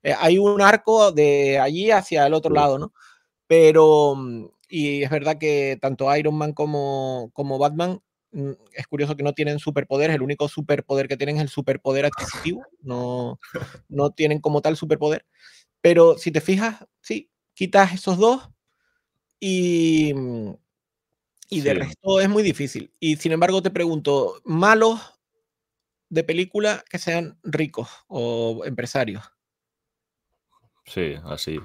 S2: eh, hay un arco de allí hacia el otro lado, ¿no? Pero, mm, y es verdad que tanto Iron Man como, como Batman, mm, es curioso que no tienen superpoderes, el único superpoder que tienen es el superpoder adquisitivo, no, no tienen como tal superpoder. Pero si te fijas, sí, quitas esos dos y, mm, y de resto es muy difícil. Y sin embargo, te pregunto, malos de película que sean ricos o empresarios.
S1: Sí, así.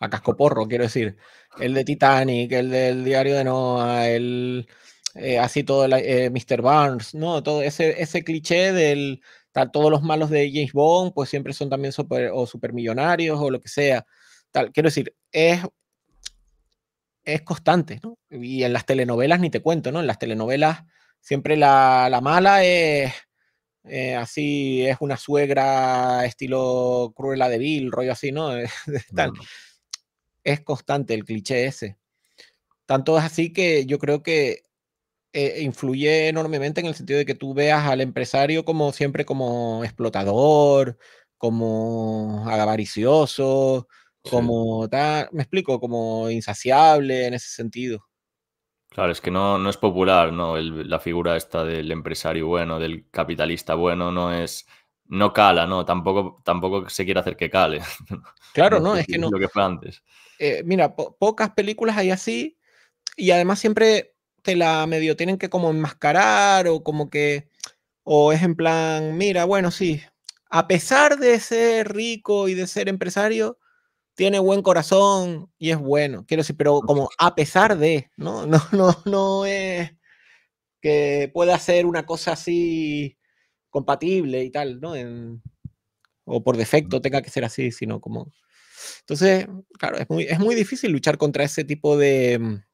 S2: A cascoporro, quiero decir. El de Titanic, el del diario de Noah, el eh, así todo el, eh, Mr. Barnes, ¿no? Todo ese, ese cliché del, todos los malos de James Bond, pues siempre son también super, o supermillonarios o lo que sea. Tal, quiero decir, es, es constante, ¿no? Y en las telenovelas ni te cuento, ¿no? En las telenovelas siempre la, mala es eh, así, es una suegra estilo Cruella de Vil, rollo así, ¿no? *laughs* Tal. Es constante el cliché ese. Tanto es así que yo creo que eh, influye enormemente en el sentido de que tú veas al empresario como siempre como explotador, como avaricioso, como tal, me explico, como insaciable en ese sentido.
S1: Claro, es que no, no es popular, ¿no? la figura esta del empresario bueno, del capitalista bueno, no es. No cala, ¿no? Tampoco, tampoco se quiere hacer que cale. *laughs* Claro, no, es, que no. Lo que fue antes.
S2: Eh, mira, pocas películas hay así. Y además siempre la medio tienen que como enmascarar o como que, o es en plan, mira, bueno, sí, a pesar de ser rico y de ser empresario, tiene buen corazón y es bueno. Quiero decir, pero como a pesar de, ¿no? *laughs* No, no, no es que pueda ser una cosa así compatible y tal, ¿no? En, o por defecto tenga que ser así, sino como... Entonces, claro, es muy, es muy difícil luchar contra ese tipo de, mm,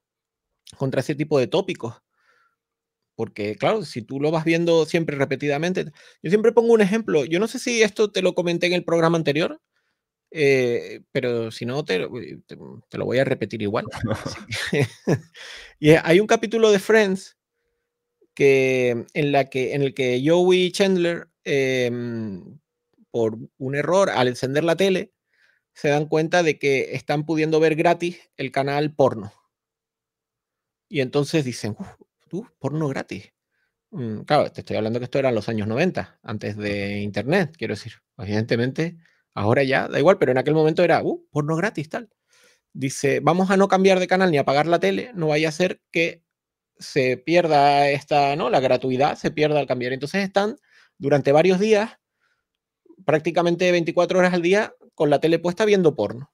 S2: contra ese tipo de tópicos. Porque, claro, si tú lo vas viendo siempre repetidamente, yo siempre pongo un ejemplo. Yo no sé si esto te lo comenté en el programa anterior, eh, pero si no, te, lo voy a repetir igual. *laughs* *laughs* y hay un capítulo de Friends que, en, la que, en el que Joey Chandler, em, por un error al encender la tele, se dan cuenta de que están pudiendo ver gratis el canal porno. Y entonces dicen, porno gratis. Mm, claro, te estoy hablando que esto era en los años 90, antes de Internet, quiero decir. Evidentemente, ahora ya da igual, pero en aquel momento era, uh, porno gratis, tal. Dice, vamos a no cambiar de canal ni apagar la tele, no vaya a ser que se pierda esta, ¿no? La gratuidad se pierda al cambiar. Entonces están durante varios días, prácticamente 24 horas al día, con la tele puesta viendo porno.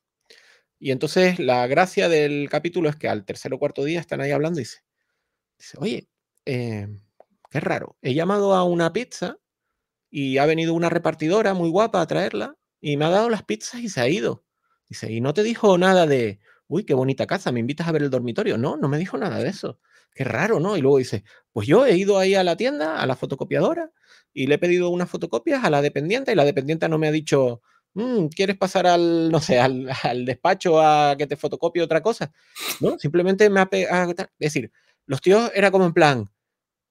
S2: Y entonces la gracia del capítulo es que al tercer o cuarto día están ahí hablando y dice, dice oye, eh, qué raro, he llamado a una pizza y ha venido una repartidora muy guapa a traerla y me ha dado las pizzas y se ha ido. Dice, y no te dijo nada de, uy, qué bonita casa, me invitas a ver el dormitorio. No, no me dijo nada de eso. Qué raro, ¿no? Y luego dice, pues yo he ido ahí a la tienda, a la fotocopiadora, y le he pedido unas fotocopias a la dependiente y la dependiente no me ha dicho, Mm, ¿Quieres pasar al, no sé, *laughs* al, despacho a que te fotocopie otra cosa? No, simplemente me pegado... Ah, es decir, los tíos era como en plan,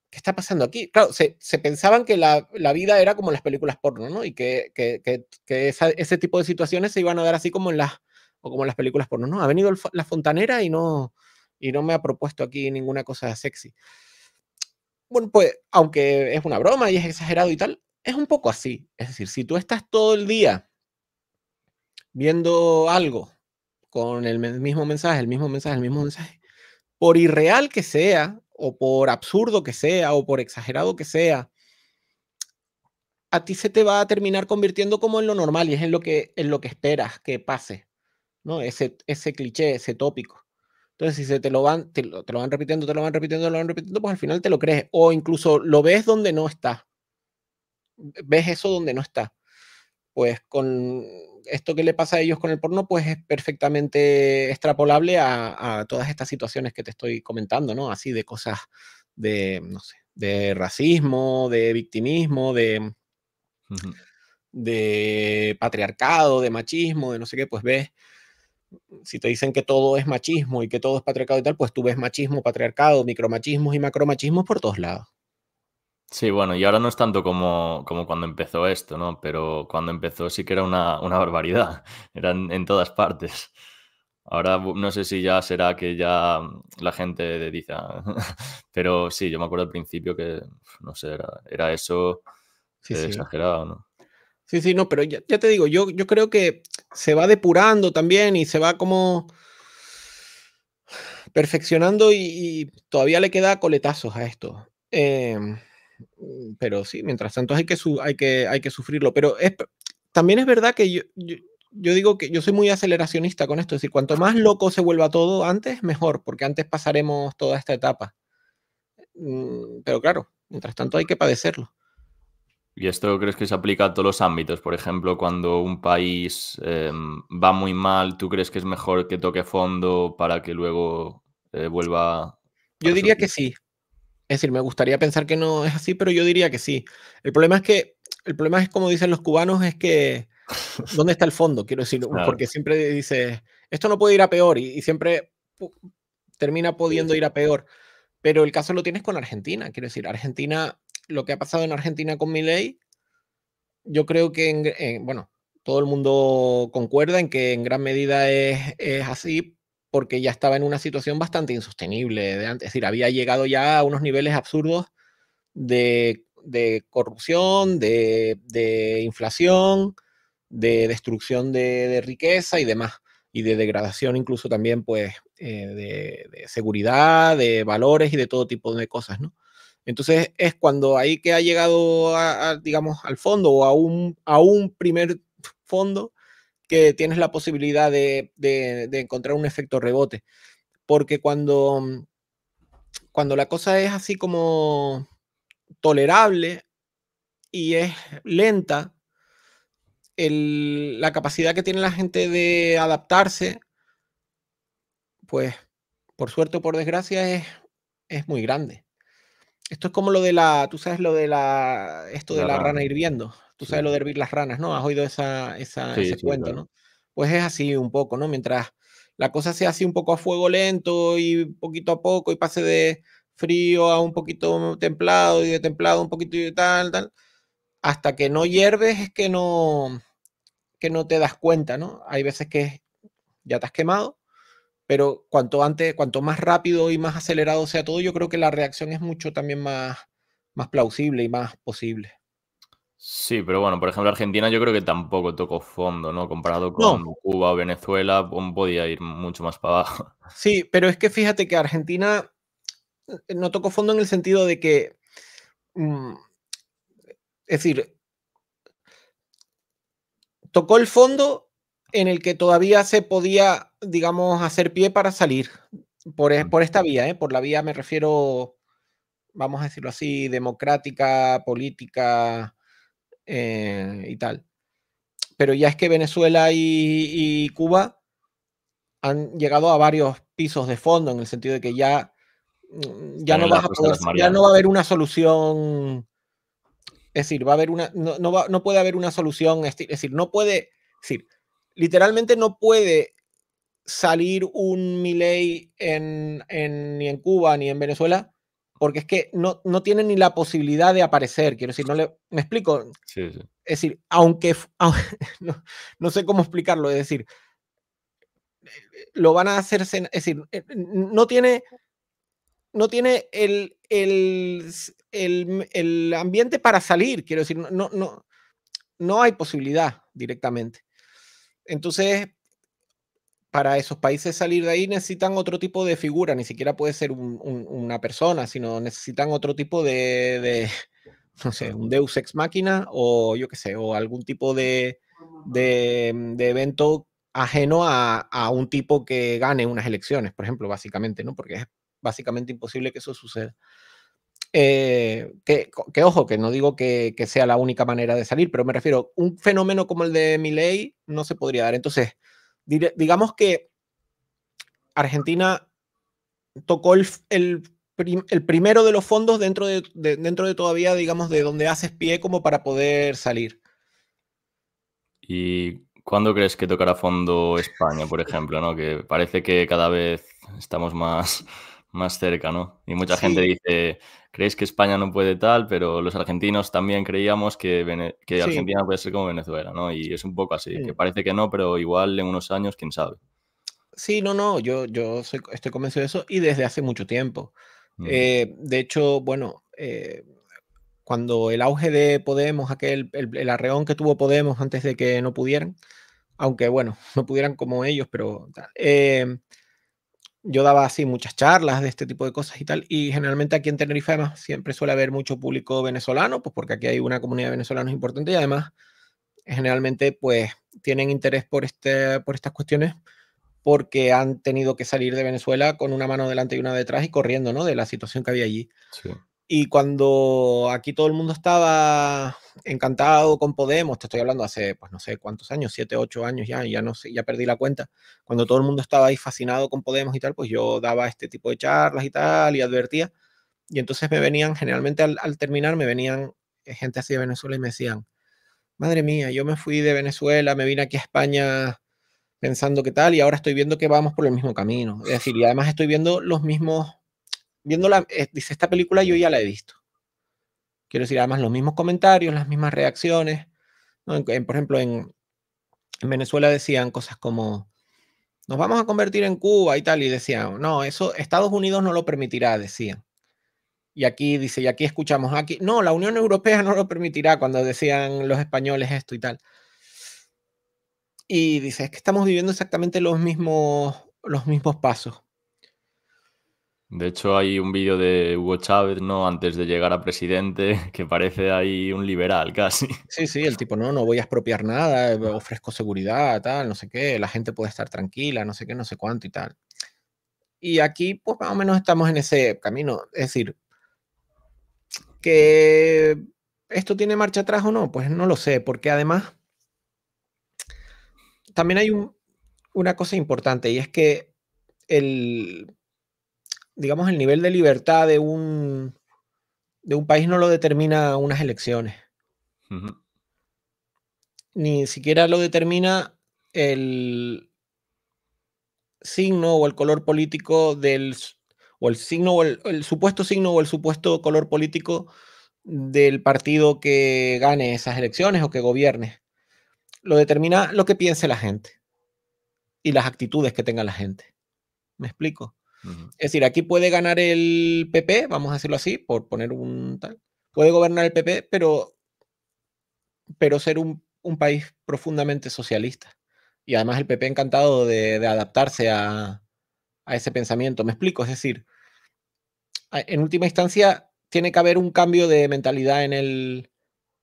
S2: ¿qué está pasando aquí? Claro, se, pensaban que la, vida era como las películas porno, ¿no? Y que, que, ese tipo de situaciones se iban a dar así como en las, como las películas porno, ¿no? Ha venido la fontanera y no, y no me ha propuesto aquí ninguna cosa sexy. Bueno, pues aunque es una broma y es exagerado y tal, es un poco así. Es decir, si tú estás todo el día viendo algo con el mismo mensaje, el mismo mensaje, el mismo mensaje, por irreal que sea, o por absurdo que sea, o por exagerado que sea, a ti se te va a terminar convirtiendo como en lo normal y es en lo que, en lo que esperas que pase, ¿no? Ese, ese cliché, ese tópico. Entonces, si se te lo, van, te, lo, te lo van repitiendo, te lo van repitiendo, te lo van repitiendo, pues al final te lo crees. O incluso lo ves donde no está. Ves eso donde no está. Pues con, esto que le pasa a ellos con el porno, pues es perfectamente extrapolable a, todas estas situaciones que te estoy comentando, ¿no? Así de cosas de, no sé, de racismo, de victimismo, de, patriarcado, de machismo, de no sé qué, pues ves si te dicen que todo es machismo y que todo es patriarcado y tal, pues tú ves machismo, patriarcado, micromachismo y macromachismo por todos lados.
S1: Sí, bueno, y ahora no es tanto como, como cuando empezó esto, ¿no? Pero cuando empezó sí que era una, barbaridad, *laughs* eran en todas partes. Ahora no sé si ya será que ya mm, la gente dice, ah", *laughs* pero sí, yo me acuerdo al principio que, no sé, era, eso eh, exagerado, ¿no? Sí,
S2: sí, no, pero ya, te digo, yo, yo creo que se va depurando también y se va como *sighs* perfeccionando y, todavía le queda coletazos a esto. Eh, Mm, pero sí, mientras tanto hay que, hay que, hay que sufrirlo. Pero también es verdad que yo, digo que yo soy muy aceleracionista con esto, es decir, cuanto más loco se vuelva todo antes, mejor, porque antes pasaremos toda esta etapa. Mm, pero claro, mientras tanto hay que padecerlo.
S1: ¿Y esto crees que se aplica a todos los ámbitos? Por ejemplo, cuando un país em, va muy mal, ¿tú crees que es mejor que toque fondo para que luego eh, vuelva? Yo diría que sí, es decir,
S2: me gustaría pensar que no es así, pero yo diría que sí. El problema es que, el problema es como dicen los cubanos, es que, ¿dónde está el fondo? Quiero decir, *laughs* porque siempre dice, esto no puede ir a peor y, siempre termina pudiendo ir a peor. Pero el caso lo tienes con Argentina. Quiero decir, Argentina, lo que ha pasado en Argentina con mi ley, yo creo que, eh, bueno, todo el mundo concuerda en que en gran medida es, es así porque ya estaba en una situación bastante insostenible. De antes. Es decir, había llegado ya a unos niveles absurdos de, corrupción, de, inflación, de destrucción de, riqueza y demás, y de degradación incluso también, pues, eh, de, seguridad, de valores y de todo tipo de cosas, ¿no? Entonces es cuando ahí que ha llegado, a, digamos, al fondo o a un, a un primer fondo que tienes la posibilidad de, encontrar un efecto rebote. Porque cuando, mm, cuando la cosa es así como tolerable y es lenta, la capacidad que tiene la gente de adaptarse, pues por suerte o por desgracia, es, es muy grande. Esto es como lo de la, tú sabes lo de la, esto de la, rana. hirviendo. Tú sabes lo de hervir las ranas, ¿no? Has oído esa, esa ese cuento, ¿no? Pues es así un poco, ¿no? Mientras la cosa se hace un poco a fuego lento y poquito a poco y pase de frío a un poquito templado y de templado un poquito y tal, tal, hasta que no hierves es que no, que no te das cuenta, ¿no? Hay veces que ya te has quemado pero cuanto antes, cuanto más rápido y más acelerado sea todo, yo creo que la reacción es mucho también más, más plausible y más
S1: posible. Sí, pero bueno, por ejemplo, Argentina yo creo que tampoco tocó fondo, ¿no? Comparado con Cuba o Venezuela, podía ir mucho más para abajo.
S2: *laughs* Sí, pero es que fíjate que Argentina eh, no tocó fondo en el sentido de que, mm, es decir, tocó el fondo en el que todavía se podía, digamos, hacer pie para salir por, e, por esta vía, ¿eh? por la vía me refiero, vamos a decirlo así, democrática, política eh, y tal. Pero ya es que Venezuela y, Cuba han llegado a varios pisos de fondo, en el sentido de que ya, mm, ya, no, ya no va a haber una solución. Es decir, va a haber una. No, va, no puede haber una solución. Es decir, no puede. Es decir, literalmente no puede salir un miley ni en Cuba ni en Venezuela, porque es que no, no tiene ni la posibilidad de aparecer. Quiero decir, no le. ¿Me explico? Es decir, aunque. *laughs* no, sé cómo explicarlo, es decir, lo van a hacer. Es decir, eh, no tiene. No tiene el, el, ambiente para salir, quiero decir, no, no, no hay posibilidad directamente. Entonces, para esos países salir de ahí necesitan otro tipo de figura, ni siquiera puede ser una persona, sino necesitan otro tipo de, *laughs* no sé, un Deus ex máquina o yo qué sé, o algún tipo de, evento ajeno a, un tipo que gane unas elecciones, por ejemplo, básicamente, ¿no? Porque es básicamente imposible que eso suceda. Eh, que, ojo, que no digo que, sea la única manera de salir, pero me refiero, un fenómeno como el de Miley no se podría dar. Entonces, digamos que Argentina tocó el, primero de los fondos dentro de, dentro de todavía, digamos, de donde haces pie como para poder salir.
S1: ¿Y cuándo crees que tocará fondo España, por ejemplo? ¿no? Que parece que cada vez estamos más, *laughs* más cerca, ¿no? Y mucha gente dice, creéis que España no puede tal, pero los argentinos también creíamos que, Argentina puede ser como Venezuela, ¿no? Y es un poco así, que parece que no, pero igual en unos años, quién sabe.
S2: Sí, no, no, yo, yo estoy convencido de eso y desde hace mucho tiempo. Mm. Eh, de hecho, bueno, eh, cuando el auge de Podemos, aquel, el, arreón que tuvo Podemos antes de que no pudieran, aunque bueno, *laughs* no pudieran como ellos, pero... Eh, yo daba así muchas charlas de este tipo de cosas y tal, y generalmente aquí en Tenerife además siempre suele haber mucho público venezolano, pues porque aquí hay una comunidad de venezolanos importante y además generalmente pues tienen interés por, este, por estas cuestiones porque han tenido que salir de Venezuela con una mano delante y una detrás y corriendo, ¿no? De la situación que había allí. Y cuando aquí todo el mundo estaba encantado con Podemos, te estoy hablando hace, pues no sé cuántos años, siete, ocho años ya, ya no sé, ya perdí la cuenta, cuando todo el mundo estaba ahí fascinado con Podemos y tal, pues yo daba este tipo de charlas y tal y advertía. Y entonces me venían, generalmente al, terminar, me venían eh, gente así de Venezuela y me decían, madre mía, yo me fui de Venezuela, me vine aquí a España pensando qué tal y ahora estoy viendo que vamos por el mismo camino. Es decir, y además estoy viendo los mismos, viendo la, eh, dice, esta película yo ya la he visto. Quiero decir, además, los mismos comentarios, las mismas reacciones. por ejemplo, en, Venezuela decían cosas como, nos vamos a convertir en Cuba y tal, y decían, no, eso Estados Unidos no lo permitirá, decían. Y aquí dice, y aquí escuchamos, aquí, no, la Unión Europea no lo permitirá cuando decían los españoles esto y tal. Y dice, es que estamos viviendo exactamente los mismos, los mismos pasos.
S1: De hecho, hay un vídeo de Hugo Chávez, ¿no? Antes de llegar a presidente, *laughs* que parece ahí un liberal casi.
S2: Sí, sí, el tipo, no, no voy a expropiar nada, eh, ofrezco seguridad, tal, no sé qué, la gente puede estar tranquila, no sé qué, no sé cuánto y tal. Y aquí, pues más o menos estamos en ese camino. Es decir, que esto tiene marcha atrás o no, pues no lo sé, porque además también hay una cosa importante y es que el digamos, el nivel de libertad de un, de un país no lo determina unas elecciones. Ni siquiera lo determina el signo o el color político del, o el signo o el supuesto signo o el supuesto color político del partido que gane esas elecciones o que gobierne. Lo determina lo que piense la gente y las actitudes que tenga la gente. ¿Me explico? Es decir, aquí puede ganar el PP, vamos a decirlo así, por poner un tal. Puede gobernar el PP, pero, pero ser un, país profundamente socialista. Y además el PP encantado de, adaptarse a, ese pensamiento. ¿Me explico? Es decir, en última instancia, tiene que haber un cambio de mentalidad en el,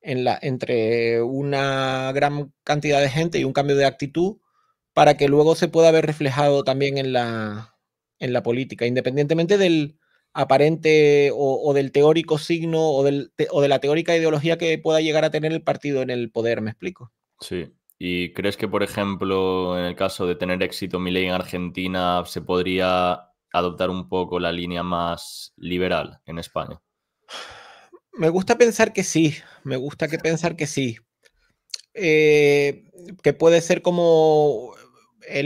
S2: en la, entre una gran cantidad de gente y un cambio de actitud para que luego se pueda ver reflejado también en la, en la política, independientemente del aparente o, del teórico signo o, de la teórica ideología que pueda llegar a tener el partido en el poder, ¿me explico?
S1: Sí. ¿Y crees que, por ejemplo, en el caso de tener éxito Milei en Argentina, se podría adoptar un poco la línea más liberal en España?
S2: Me gusta pensar que sí, me gusta que pensar que sí. Eh, que puede ser como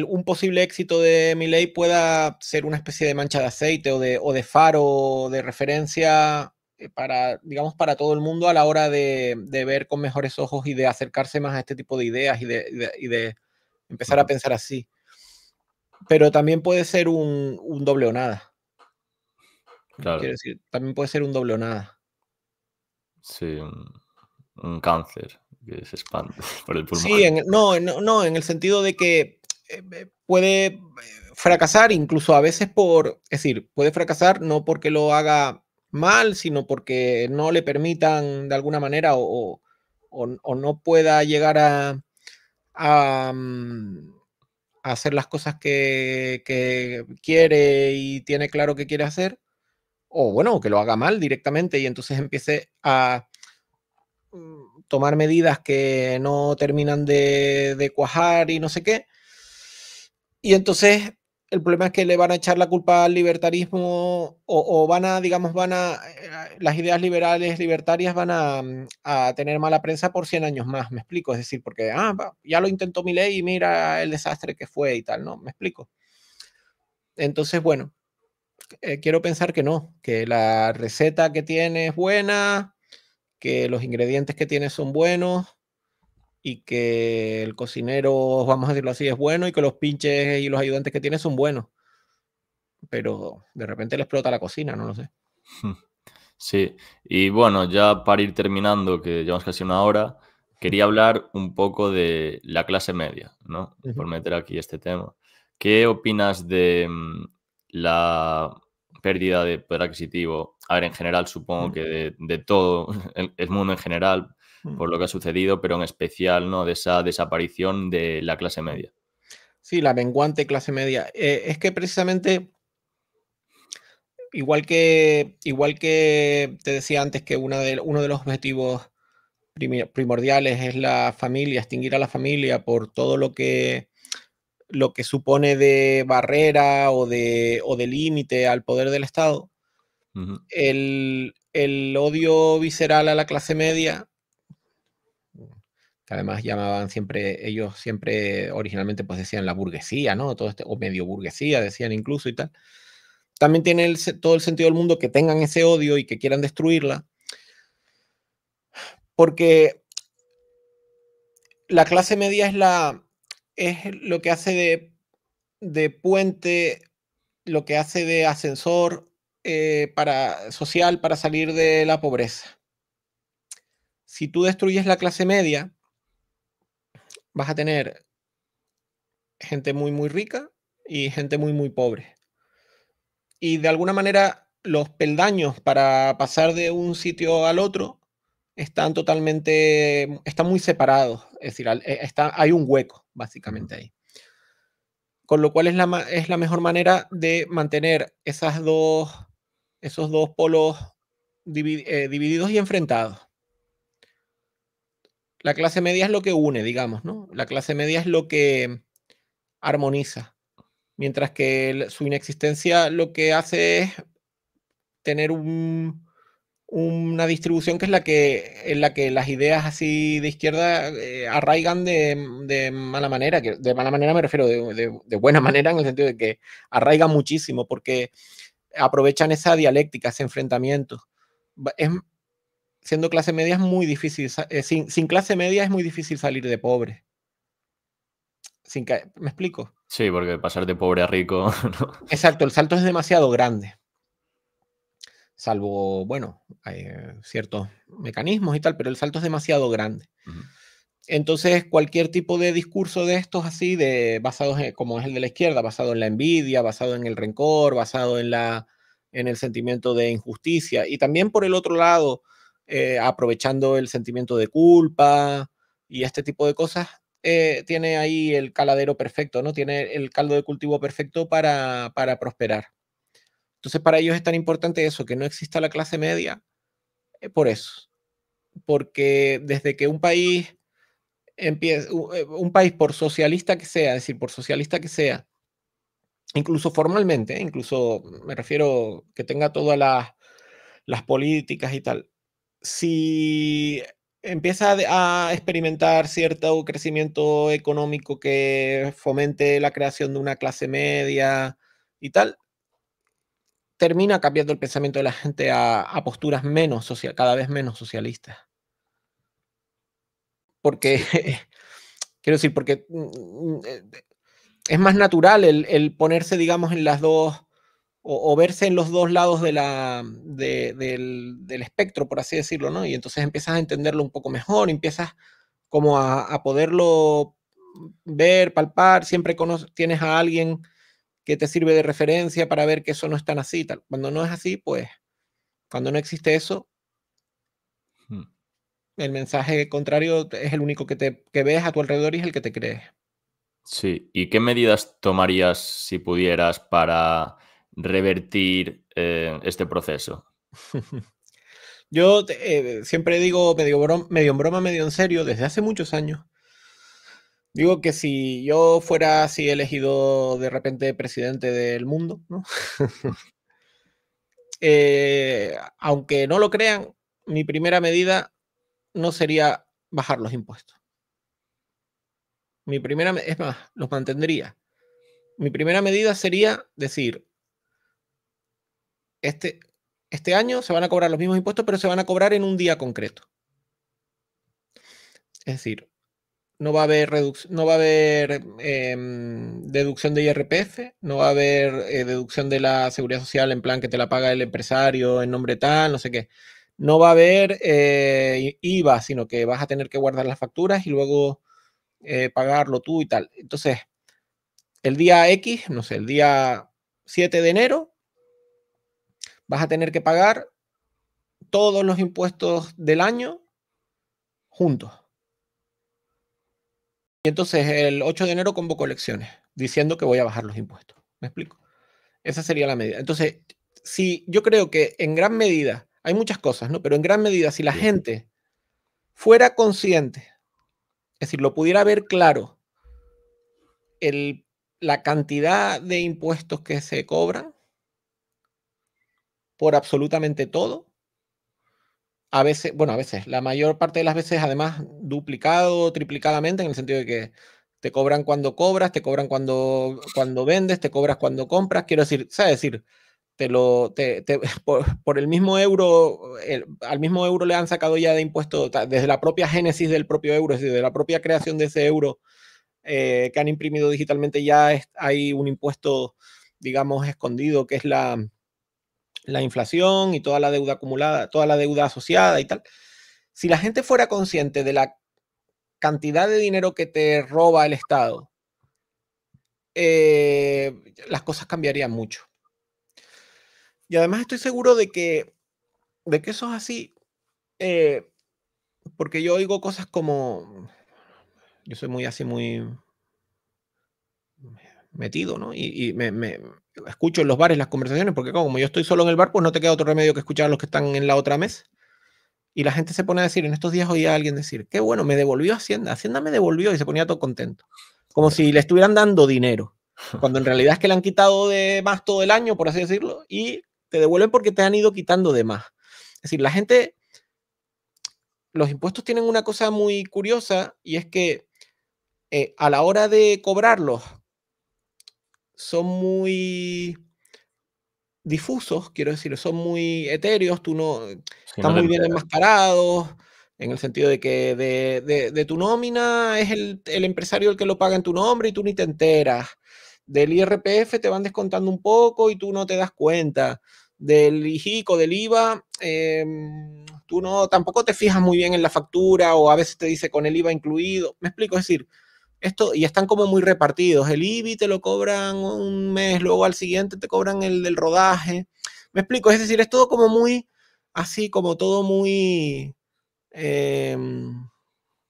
S2: un posible éxito de ley pueda ser una especie de mancha de aceite o de, o de faro de referencia eh, para, digamos, para todo el mundo a la hora de, ver con mejores ojos y de acercarse más a este tipo de ideas y de, empezar a pensar así. Pero también puede ser un, doble o nada. Quiero decir, también puede ser un doble o nada.
S1: Sí, un, cáncer que se expande *laughs* por el pulmón.
S2: Sí, no, no, no, en el sentido de que eh, eh, puede eh, fracasar incluso a veces por, es decir, puede fracasar no porque lo haga mal, sino porque no le permitan de alguna manera o, no pueda llegar a, mm, hacer las cosas que, quiere y tiene claro que quiere hacer, o bueno, que lo haga mal directamente y entonces empiece a mm, tomar medidas que no terminan de cuajar y no sé qué y entonces el problema es que le van a echar la culpa al libertarismo o, van a, digamos, van a, eh, las ideas liberales, libertarias van a, mm, tener mala prensa por 100 años más, me explico, es decir, porque ah, ya lo intentó mi ley y mira el desastre que fue y tal, ¿no? Me explico. Entonces, bueno, eh, quiero pensar que no, que la receta que tiene es buena, que los ingredientes que tiene son buenos, y que el cocinero, vamos a decirlo así, es bueno y que los pinches y los ayudantes que tiene son buenos. Pero de repente le explota la cocina, no lo sé.
S1: *laughs* Sí, y bueno, ya para ir terminando, que llevamos casi una hora, quería hablar un poco de la clase media, ¿no? Por meter aquí este tema. ¿Qué opinas de mm, la pérdida de poder adquisitivo? A ver, en general supongo que de, todo *laughs* el, mundo en general, Mm. por lo que ha sucedido, pero en especial ¿no? de esa desaparición de la clase media.
S2: Sí, la menguante clase media. Eh, es que precisamente, igual que, igual que te decía antes que una de, uno de los objetivos primordiales es la familia, extinguir a la familia por todo lo que, lo que supone de barrera o de, de límite al poder del Estado, el, el odio visceral a la clase media que además llamaban siempre, ellos siempre originalmente pues decían la burguesía, ¿no? Todo este, o medio burguesía decían incluso y tal. También tiene todo el sentido del mundo que tengan ese odio y que quieran destruirla, porque la clase media es, la, es lo que hace de, puente, lo que hace de ascensor eh, para, social para salir de la pobreza. Si tú destruyes la clase media, vas a tener gente muy, muy rica y gente muy, muy pobre. Y de alguna manera los peldaños para pasar de un sitio al otro están totalmente, mm, están muy separados, es decir, eh, está, hay un hueco básicamente ahí. Con lo cual es la, es la mejor manera de mantener esas dos, esos dos polos eh, divididos y enfrentados. La clase media es lo que une, digamos, ¿no? La clase media es lo que armoniza, mientras que su inexistencia lo que hace es tener una distribución que es la que, en la que las ideas así de izquierda eh, arraigan de, mala manera, que de mala manera me refiero, de, buena *laughs* manera en el sentido de que arraigan muchísimo porque aprovechan esa dialéctica, ese enfrentamiento. Es, siendo clase media es muy difícil, eh, sin, clase media es muy difícil salir de pobre. Sin ¿Me explico?
S1: Sí, porque pasar de pobre a rico. *laughs*
S2: Exacto, el salto es demasiado grande. Salvo, bueno, hay eh, ciertos mecanismos y tal, pero el salto es demasiado grande. Entonces, cualquier tipo de discurso de estos así, de, basados como es el de la izquierda, basado en la envidia, basado en el rencor, basado en, la, en el sentimiento de injusticia, y también por el otro lado, eh, aprovechando el sentimiento de culpa y este tipo de cosas, eh, tiene ahí el caladero perfecto, ¿no? Tiene el caldo de cultivo perfecto para, para prosperar. Entonces, para ellos es tan importante eso, que no exista la clase media, eh, por eso. Porque desde que un país empieza, un país por socialista que sea, es decir, por socialista que sea, incluso formalmente, incluso me refiero que tenga todas las, las políticas y tal, si empieza a experimentar cierto crecimiento económico que fomente la creación de una clase media y tal, termina cambiando el pensamiento de la gente a, posturas menos cada vez menos socialistas. Porque, *laughs* quiero decir, porque mm, mm, eh, es más natural el ponerse, digamos, en las dos o, verse en los dos lados de la, del, espectro, por así decirlo, ¿no? Y entonces empiezas a entenderlo un poco mejor, empiezas como a, poderlo ver, palpar, siempre tienes a alguien que te sirve de referencia para ver que eso no es tan así, tal. Cuando no es así, pues, cuando no existe eso, hmm. el mensaje contrario es el único que, te, que ves a tu alrededor y es el que te crees.
S1: Sí, ¿y qué medidas tomarías si pudieras para revertir eh, este proceso?
S2: *laughs* Yo eh, siempre digo, medio, medio en broma, medio en serio, desde hace muchos años, digo que si yo fuera así elegido de repente presidente del mundo, *laughs* eh, aunque no lo crean, mi primera medida no sería bajar los impuestos. Mi primera, es más, los mantendría. Mi primera medida sería decir, este, este año se van a cobrar los mismos impuestos, pero se van a cobrar en un día concreto. Es decir, no va a haber, no va a haber em, deducción de IRPF, no va a haber eh, deducción de la seguridad social en plan que te la paga el empresario en nombre tal, no sé qué. No va a haber eh, IVA, sino que vas a tener que guardar las facturas y luego eh, pagarlo tú y tal. Entonces, el día X, no sé, el día 7 de enero, vas a tener que pagar todos los impuestos del año juntos. Y entonces el 8 de enero convoco elecciones diciendo que voy a bajar los impuestos. ¿Me explico? Esa sería la medida. Entonces, si yo creo que en gran medida, hay muchas cosas, ¿no? Pero en gran medida, si la gente fuera consciente, es decir, lo pudiera ver claro, la cantidad de impuestos que se cobran, por absolutamente todo. A veces, bueno, a veces, la mayor parte de las veces además duplicado, triplicadamente, en el sentido de que te cobran cuando cobras, te cobran cuando, cuando vendes, te cobras cuando compras. Quiero decir, sea decir, te lo, *laughs* por, el mismo euro, al mismo euro le han sacado ya de impuesto, desde la propia génesis del propio euro, es decir, de la propia creación de ese euro eh, que han imprimido digitalmente, ya hay un impuesto, digamos, escondido, que es la, la inflación y toda la deuda acumulada, toda la deuda asociada y tal. Si la gente fuera consciente de la cantidad de dinero que te roba el Estado, eh, las cosas cambiarían mucho. Y además estoy seguro de que, de que eso es así, eh, porque yo oigo cosas como, yo soy muy así, muy metido, ¿no? Y, me, escucho en los bares las conversaciones, porque como yo estoy solo en el bar, pues no te queda otro remedio que escuchar a los que están en la otra mes Y la gente se pone a decir, en estos días oía a alguien decir, qué bueno, me devolvió Hacienda, Hacienda me devolvió y se ponía todo contento. Como si le estuvieran dando dinero, *laughs* cuando en realidad es que le han quitado de más todo el año, por así decirlo, y te devuelven porque te han ido quitando de más. Es decir, la gente, los impuestos tienen una cosa muy curiosa y es que eh, a la hora de cobrarlos, son muy difusos, quiero decir, son muy etéreos, tú no, eh, están muy bien enmascarados, en el sentido de que de, tu nómina es el, empresario el que lo paga en tu nombre y tú ni te enteras. Del IRPF te van descontando un poco y tú no te das cuenta. Del IJICO, del IVA, em, tú no, tampoco te fijas muy bien en la factura o a veces te dice con el IVA incluido. Me explico, es decir, esto, y están como muy repartidos. El IBI te lo cobran un mes, luego al siguiente te cobran el del rodaje. Me explico, es decir, es todo como muy, así como todo muy em,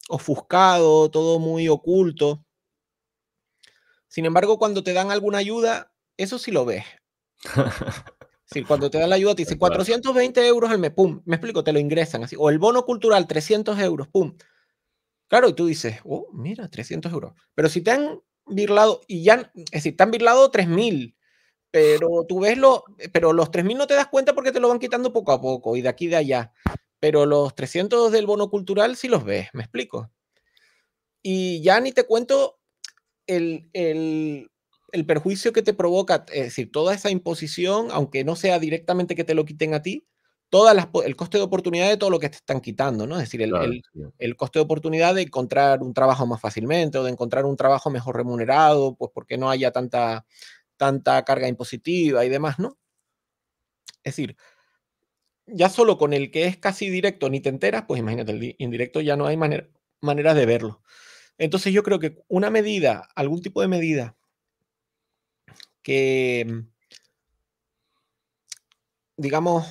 S2: ofuscado, todo muy oculto. Sin embargo, cuando te dan alguna ayuda, eso sí lo ves. *laughs* Sí, cuando te dan la ayuda te dicen 420 euros al mes, pum, me explico, te lo ingresan así. O el bono cultural, 300 euros, pum, Claro, y tú dices, oh, mira, 300 euros. Pero si te han virlado, y ya, es decir, te han virlado 3.000, pero tú ves lo, pero los 3.000 no te das cuenta porque te lo van quitando poco a poco y de aquí y de allá. Pero los 300 del bono cultural sí los ves, me explico. Y ya ni te cuento el, el perjuicio que te provoca, es decir, toda esa imposición, aunque no sea directamente que te lo quiten a ti, el coste de oportunidad de todo lo que te están quitando, ¿no? Es decir, el, coste de oportunidad de encontrar un trabajo más fácilmente o de encontrar un trabajo mejor remunerado, pues porque no haya tanta, tanta carga impositiva y demás, ¿no? Es decir, ya solo con el que es casi directo ni te enteras, pues imagínate, el indirecto ya no hay manera, maneras de verlo. Entonces yo creo que una medida, algún tipo de medida que, digamos,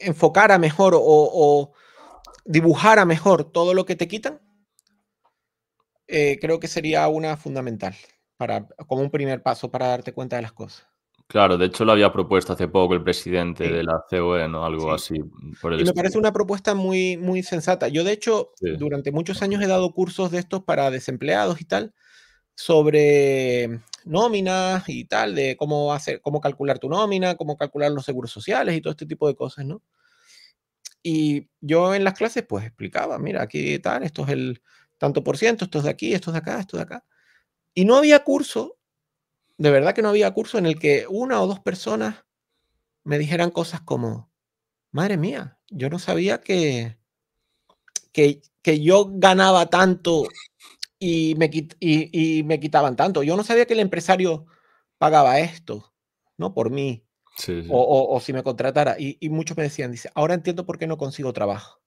S2: enfocara mejor o, dibujar dibujara mejor todo lo que te quitan, eh, creo que sería una fundamental para, como un primer paso para darte cuenta de las cosas.
S1: Claro, de hecho lo había propuesto hace poco el presidente de la COE, o Algo así. Por me parece
S2: una propuesta muy, muy sensata. Yo, de hecho, durante muchos años he dado cursos de estos para desempleados y tal, sobre nóminas y tal, de cómo, hacer, cómo calcular tu nómina, cómo calcular los seguros sociales y todo este tipo de cosas, ¿no? Y yo en las clases pues explicaba, mira, aquí tal, esto es el tanto por ciento, esto es de aquí, esto es de acá, esto es de acá. Y no había curso, de verdad que no había curso en el que una o dos personas me dijeran cosas como, madre mía, yo no sabía que, que, que yo ganaba tanto y me, y, y me quitaban tanto. Yo no sabía que el empresario pagaba esto, ¿no? Por mí. O, si me contratara. Y, muchos me decían, dice, ahora entiendo por qué no consigo trabajo.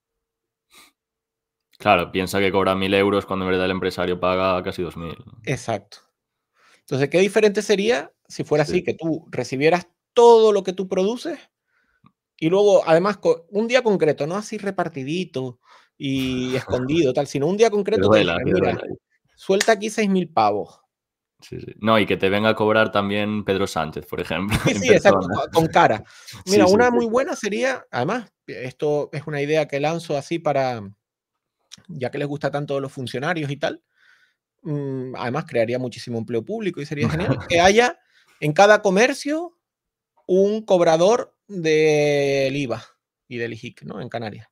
S1: Claro, piensa que cobra mil euros cuando en verdad el empresario paga casi dos mil. Exacto.
S2: Entonces, ¿qué diferente sería si fuera así, que tú recibieras todo lo que tú produces y luego, además, un día concreto, no así repartidito, y *laughs* escondido, tal, sino un día concreto. suelta aquí seis mil pavos.
S1: No, y que te venga a cobrar también Pedro Sánchez, por ejemplo. Sí, *laughs* sí, exacto, con
S2: cara. *laughs* Mira, una muy buena sería, además, esto es una idea que lanzo así para, ya que les gusta tanto los funcionarios y tal, mm, además crearía muchísimo empleo público y sería genial que haya en cada comercio un cobrador del IVA y del IJIC, ¿no? En Canarias.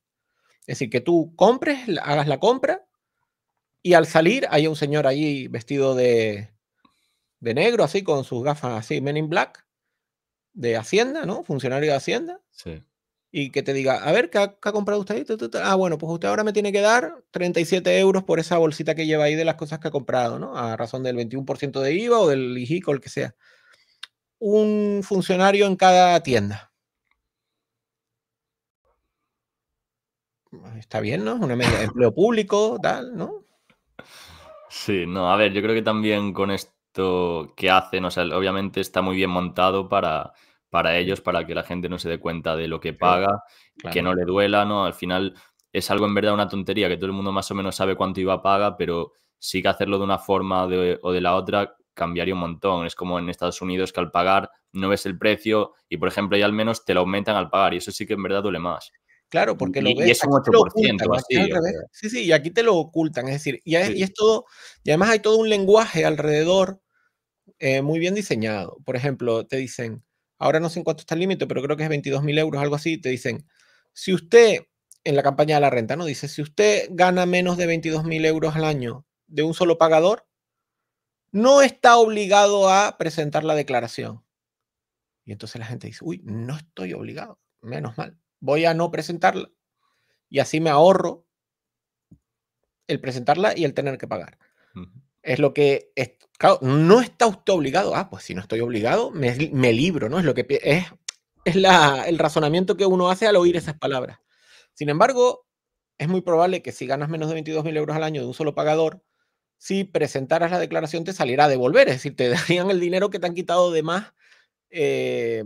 S2: Es decir, que tú compres, hagas la compra y al salir hay un señor allí vestido de, de negro, así, con sus gafas así, Men in Black, de Hacienda, ¿no? Funcionario de Hacienda. Sí. Y que te diga, a ver, ¿qué ha, comprado usted? Ah, bueno, pues usted ahora me tiene que dar 37 euros por esa bolsita que lleva ahí de las cosas que ha comprado, ¿no? A razón del 21% de IVA o del IGIC o el que sea. Un funcionario en cada tienda. está bien, ¿no? Una media de empleo público, tal, ¿no?
S1: Sí, no, a ver, yo creo que también con esto que hacen, o sea, obviamente está muy bien montado para, para ellos, para que la gente no se dé cuenta de lo que paga, que no le duela, ¿no? Al final es algo en verdad una tontería, que todo el mundo más o menos sabe cuánto iba a pagar, pero sí que hacerlo de una forma o de la otra cambiaría un montón. Es como en Estados Unidos que al pagar no ves el precio y, por ejemplo, ya al menos te lo aumentan al pagar y eso sí que en verdad duele más.
S2: Claro, porque lo ves. Y es Sí, sí, y aquí te lo ocultan. Es decir, y, es, todo. Y además hay todo un lenguaje alrededor eh, muy bien diseñado. Por ejemplo, te dicen, ahora no sé en cuánto está el límite, pero creo que es 22 mil euros, algo así. Te dicen, si usted, en la campaña de la renta, ¿no? Dice, si usted gana menos de 22 mil euros al año de un solo pagador, no está obligado a presentar la declaración. Y entonces la gente dice, uy, no estoy obligado, menos mal voy a no presentarla y así me ahorro el presentarla y el tener que pagar. Es lo que, claro, no está usted obligado, ah, pues si no estoy obligado, me, me libro, ¿no? Es lo que es, la, el razonamiento que uno hace al oír esas palabras. Sin embargo, es muy probable que si ganas menos de mil euros al año de un solo pagador, si presentaras la declaración te saliera a devolver, es decir, te *laughs* darían el dinero que te han quitado de más eh,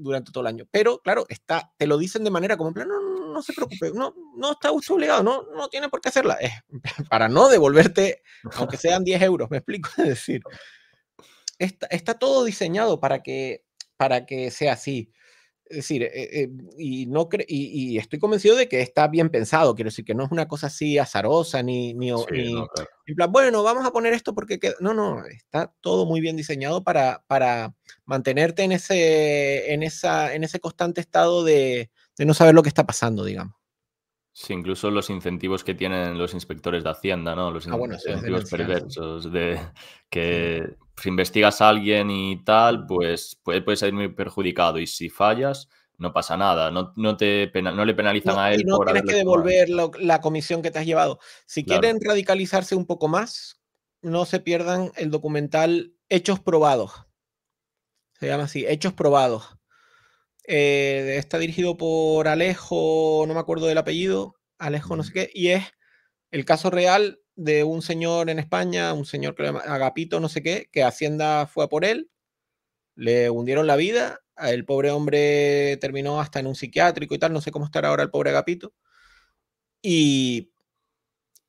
S2: durante todo el año. Pero claro, está, te lo dicen de manera como no, se preocupe, no, no está obligado, no, no tiene por qué hacerla. Es para no devolverte, aunque sean 10 euros, me explico. Es decir, está, está todo diseñado para que, para que sea así. Es decir, eh, eh, y, no y, estoy convencido de que está bien pensado, quiero decir que no es una cosa así azarosa, ni, en plan, bueno, vamos a poner esto porque queda... no, no, está todo muy bien diseñado para, para mantenerte en ese, en, esa, en ese constante estado de, no saber lo que está pasando, digamos.
S1: Sí, incluso los incentivos que tienen los inspectores de Hacienda, ¿no? Los ah, incentivos perversos de que, si investigas a alguien y tal, pues puede, puede salir muy perjudicado. Y si fallas, no pasa nada. No, te no le penalizan a él. Y no tienes que devolver
S2: la comisión que te has llevado. Si quieren radicalizarse un poco más, no se pierdan el documental Hechos Probados. Se llama así, Hechos Probados. Eh, está dirigido por Alejo, no me acuerdo del apellido, Alejo no sé qué, y es el caso real de un señor en España, un señor que se llama Agapito, no sé qué, que Hacienda fue a por él, le hundieron la vida, el pobre hombre terminó hasta en un psiquiátrico y tal, no sé cómo estará ahora el pobre Agapito, y,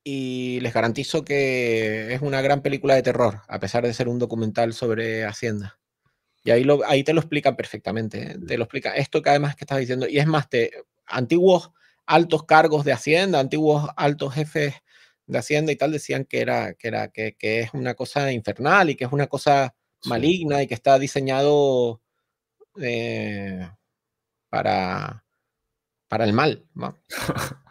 S2: y les garantizo que es una gran película de terror, a pesar de ser un documental sobre Hacienda. Y ahí, lo, ahí te lo explican perfectamente, ¿eh? te mm. lo explica Esto que además que estás diciendo, y es más, te, antiguos altos cargos de Hacienda, antiguos altos jefes de Hacienda y tal decían que era, que era, que, es una cosa infernal y que es una cosa maligna y que está diseñado eh, para, para el mal. *laughs*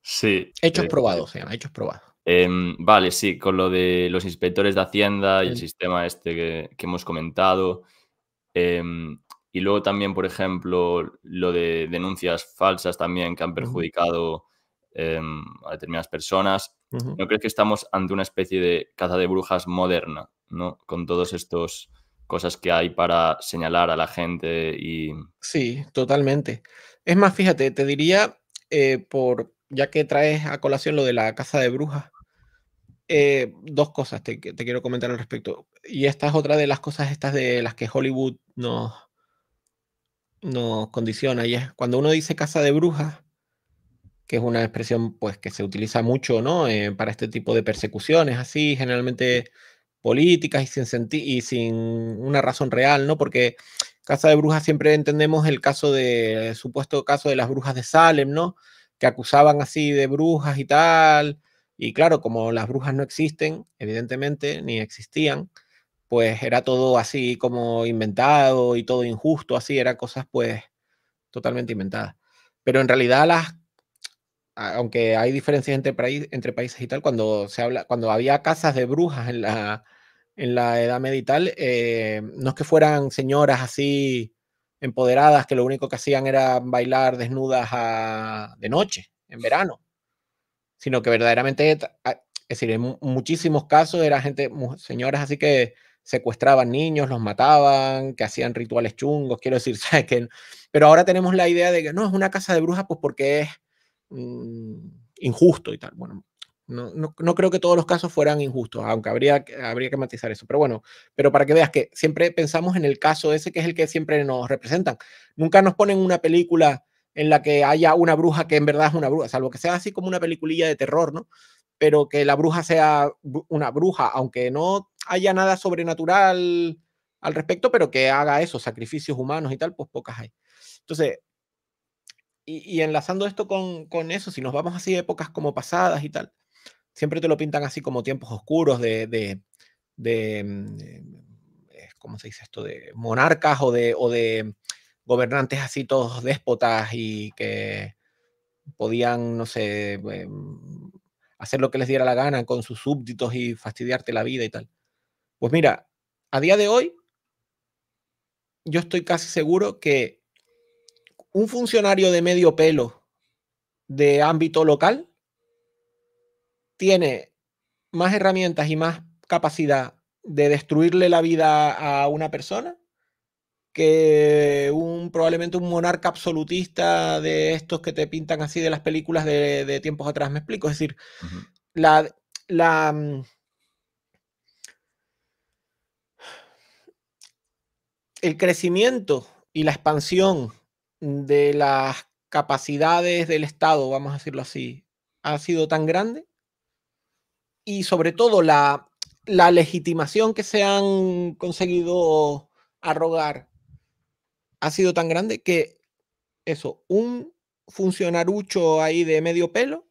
S1: sí. Hechos eh,
S2: probados, eh, se hechos probados.
S1: Em, vale, sí, con lo de los inspectores de Hacienda y el sistema este que, que hemos comentado. Em, y luego también, por ejemplo, lo de denuncias falsas también que han perjudicado Em, a determinadas personas. ¿No crees que estamos ante una especie de caza de brujas moderna, ¿no? Con todos estos cosas que hay para señalar a la gente y... Sí,
S2: totalmente. Es más, fíjate, te diría, eh, por ya que traes a colación lo de la caza de brujas, eh, dos cosas te, te, quiero comentar al respecto. Y esta es otra de las cosas estas de las que Hollywood nos, nos condiciona. Y es cuando uno dice caza de brujas, que es una expresión pues, que se utiliza mucho ¿no? Eh, para este tipo de persecuciones, así, generalmente políticas y sin, y sin una razón real, ¿no? Porque Casa de Brujas siempre entendemos el caso de, supuesto caso de las brujas de Salem, ¿no? Que acusaban así de brujas y tal. Y claro, como las brujas no existen, evidentemente, ni existían, pues era todo así como inventado y todo injusto, así, era cosas pues totalmente inventadas. Pero en realidad las aunque hay diferencias entre, entre países y tal, cuando se habla, cuando había casas de brujas en la, en la Edad Media eh, no es que fueran señoras así empoderadas que lo único que hacían era bailar desnudas de noche, en verano, sino que verdaderamente, es decir, en muchísimos casos era gente, señoras así que secuestraban niños, los mataban, que hacían rituales chungos, quiero decir, *laughs* ¿sabes? pero ahora tenemos la idea de que no, es una casa de brujas pues porque es Mm, injusto y tal. Bueno, no, no, no, creo que todos los casos fueran injustos, aunque habría, habría que matizar eso. Pero bueno, pero para que veas que siempre pensamos en el caso ese que es el que siempre nos representan. Nunca nos ponen una película en la que haya una bruja que en verdad es una bruja, salvo que sea así como una peliculilla de terror, ¿no? Pero que la bruja sea una bruja, aunque no haya nada sobrenatural al respecto, pero que haga eso, sacrificios humanos y tal, pues pocas hay. Entonces, y, enlazando esto con, eso, si nos vamos así a épocas como pasadas y tal, siempre te lo pintan así como tiempos oscuros de, de, mm, eh, ¿cómo se dice esto? De monarcas o de, o de gobernantes así todos déspotas y que podían, no sé, eh, hacer lo que les diera la gana con sus súbditos y fastidiarte la vida y tal. Pues mira, a día de hoy, yo estoy casi seguro que un funcionario de medio pelo de ámbito local tiene más herramientas y más capacidad de destruirle la vida a una persona que un probablemente un monarca absolutista de estos que te pintan así de las películas de, tiempos atrás, me explico. Es decir, la, la, mm, el crecimiento y la expansión de las capacidades del Estado, vamos a decirlo así, ha sido tan grande y sobre todo la, la legitimación que se han conseguido arrogar ha sido tan grande que eso, un funcionarucho ahí de medio pelo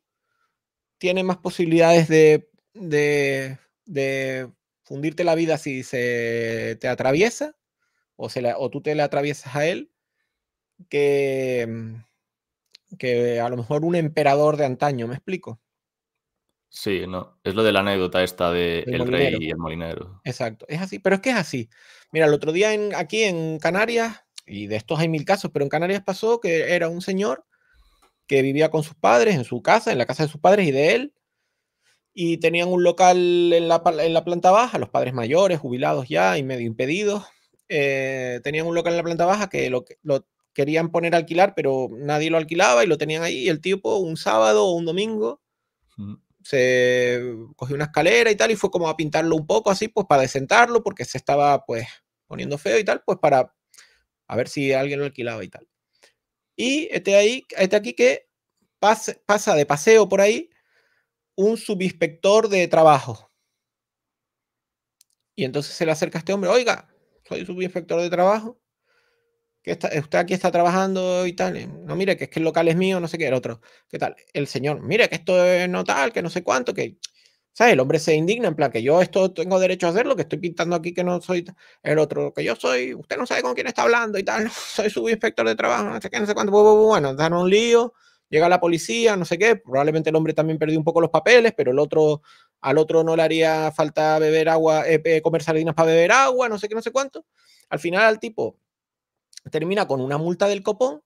S2: tiene más posibilidades de, de, de fundirte la vida si se te atraviesa o, se o tú te la atraviesas a él que, mm, que a lo mejor un emperador de antaño, ¿me explico?
S1: Sí, no, es lo de la anécdota esta de rey y el molinero.
S2: Exacto, es así, pero es que es así. Mira, el otro día en, aquí en Canarias, y de estos hay mil casos, pero en Canarias pasó que era un señor que vivía con sus padres en su casa, en la casa de sus padres y de él, y tenían un local en la, planta baja, los padres mayores, jubilados ya y medio impedidos, eh, tenían un local en la planta baja que lo, lo querían poner alquilar, pero nadie lo alquilaba y lo tenían ahí. Y el tipo, un sábado o un domingo, se cogió una escalera y tal, y fue como a pintarlo un poco así, pues para desentarlo, porque se estaba pues poniendo feo y tal, pues para a ver si alguien lo alquilaba y tal. Y este, ahí, este aquí que pasa de paseo por ahí un subinspector de trabajo. Y entonces se le acerca este hombre, oiga, soy subinspector de trabajo usted aquí está trabajando y tal, no, mire, que es que el local es mío, no sé qué, el otro, ¿qué tal? El señor, mire, que esto es no tal, que no sé cuánto, que, ¿sabes? El hombre se indigna, en plan, que yo esto tengo derecho a hacerlo, que estoy pintando aquí, que no soy el otro, que yo soy, usted no sabe con quién está hablando y tal, *laughs* soy subinspector de trabajo, no sé qué, no sé cuánto, bueno, dan un lío, llega la policía, no sé qué, probablemente el hombre también perdió un poco los papeles, pero el otro, al otro no le haría falta beber agua, eh, eh, comer salinas para beber agua, no sé qué, no sé cuánto. Al final al tipo termina con una multa del copón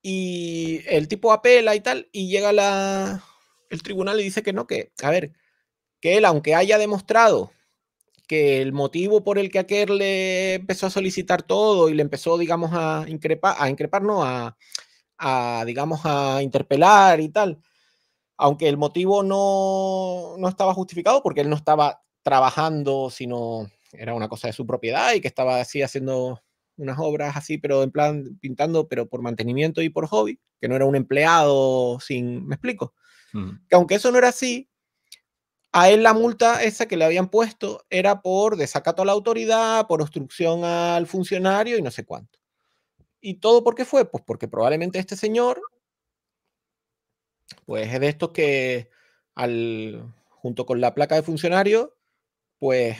S2: y el tipo apela y tal, y llega la, el tribunal y dice que no, que, a ver, que él, aunque haya demostrado que el motivo por el que aquel le empezó a solicitar todo y le empezó, digamos, a increpar, a increpar, no, a, digamos, a interpelar y tal, aunque el motivo no, no estaba justificado porque él no estaba trabajando, sino era una cosa de su propiedad y que estaba así haciendo unas obras así, pero en plan pintando, pero por mantenimiento y por hobby, que no era un empleado sin, me explico. Que aunque eso no era así, a él la multa esa que le habían puesto era por desacato a la autoridad, por obstrucción al funcionario y no sé cuánto. ¿Y todo por qué fue? Pues porque probablemente este señor, pues es de estos que al, junto con la placa de funcionario, pues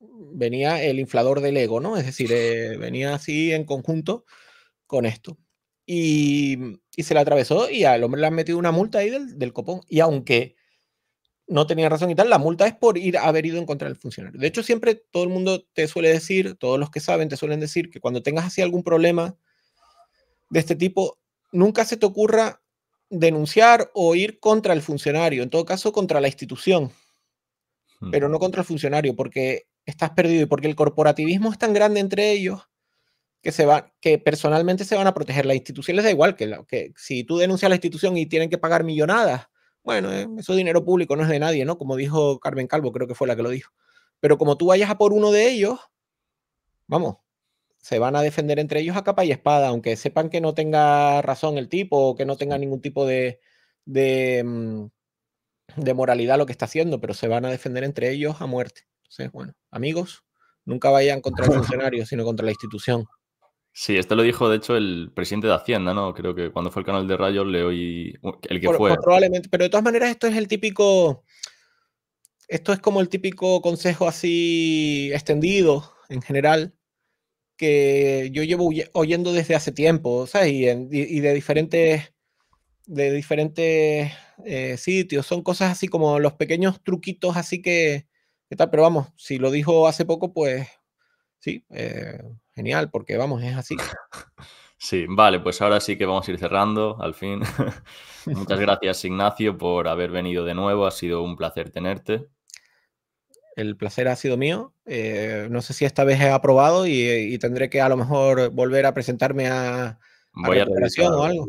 S2: venía el inflador del ego, ¿no? Es decir, eh, venía así en conjunto con esto. Y, se le atravesó y al hombre le han metido una multa ahí del, copón. Y aunque no tenía razón y tal, la multa es por ir haber ido en contra del funcionario. De hecho, siempre todo el mundo te suele decir, todos los que saben te suelen decir que cuando tengas así algún problema de este tipo, nunca se te ocurra denunciar o ir contra el funcionario, en todo caso contra la institución, hmm. pero no contra el funcionario, porque estás perdido y porque el corporativismo es tan grande entre ellos que, se va, que personalmente se van a proteger. las instituciones les da igual que, que si tú denuncias la institución y tienen que pagar millonadas, bueno, eh, eso es dinero público, no es de nadie, ¿no? Como dijo Carmen Calvo, creo que fue la que lo dijo. Pero como tú vayas a por uno de ellos, vamos, se van a defender entre ellos a capa y espada, aunque sepan que no tenga razón el tipo o que no tenga ningún tipo de, de mm, moralidad lo que está haciendo, pero se van a defender entre ellos a muerte bueno, amigos, nunca vayan contra el funcionario, sino contra la institución. *laughs*
S1: Sí, esto lo dijo de hecho el presidente de Hacienda, ¿no? Creo que cuando fue el canal de Rayos le oí el que fue.
S2: Probablemente, pero de todas maneras esto es el típico, esto es como el típico consejo así extendido en general que yo llevo oyendo desde hace tiempo, ¿sabes? Y, y de diferentes, de diferentes eh, sitios. Son cosas así como los pequeños truquitos así que, ¿Qué tal? Pero vamos, si lo dijo hace poco, pues sí, eh, genial, porque vamos, es así. *laughs*
S1: Sí, vale, pues ahora sí que vamos a ir cerrando, al fin. *laughs* Muchas *laughs* gracias, Ignacio, por haber venido de nuevo. Ha sido un placer tenerte. El placer ha sido mío.
S2: Eh, no sé si esta vez he aprobado eh, y, tendré que a lo mejor volver a presentarme a, a
S1: Voy o algo.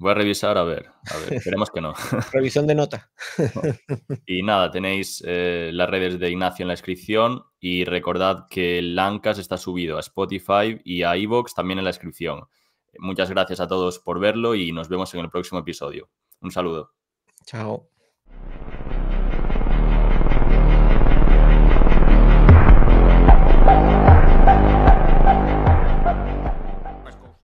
S1: Voy a revisar, a ver, a esperemos que no. *laughs*
S2: Revisión de nota.
S1: *laughs* Y nada, tenéis eh, las redes de Ignacio en la descripción y recordad que el está subido a Spotify y a Evox también en la descripción. Muchas gracias a todos por verlo y nos vemos en el próximo episodio. Un saludo.
S2: Chao.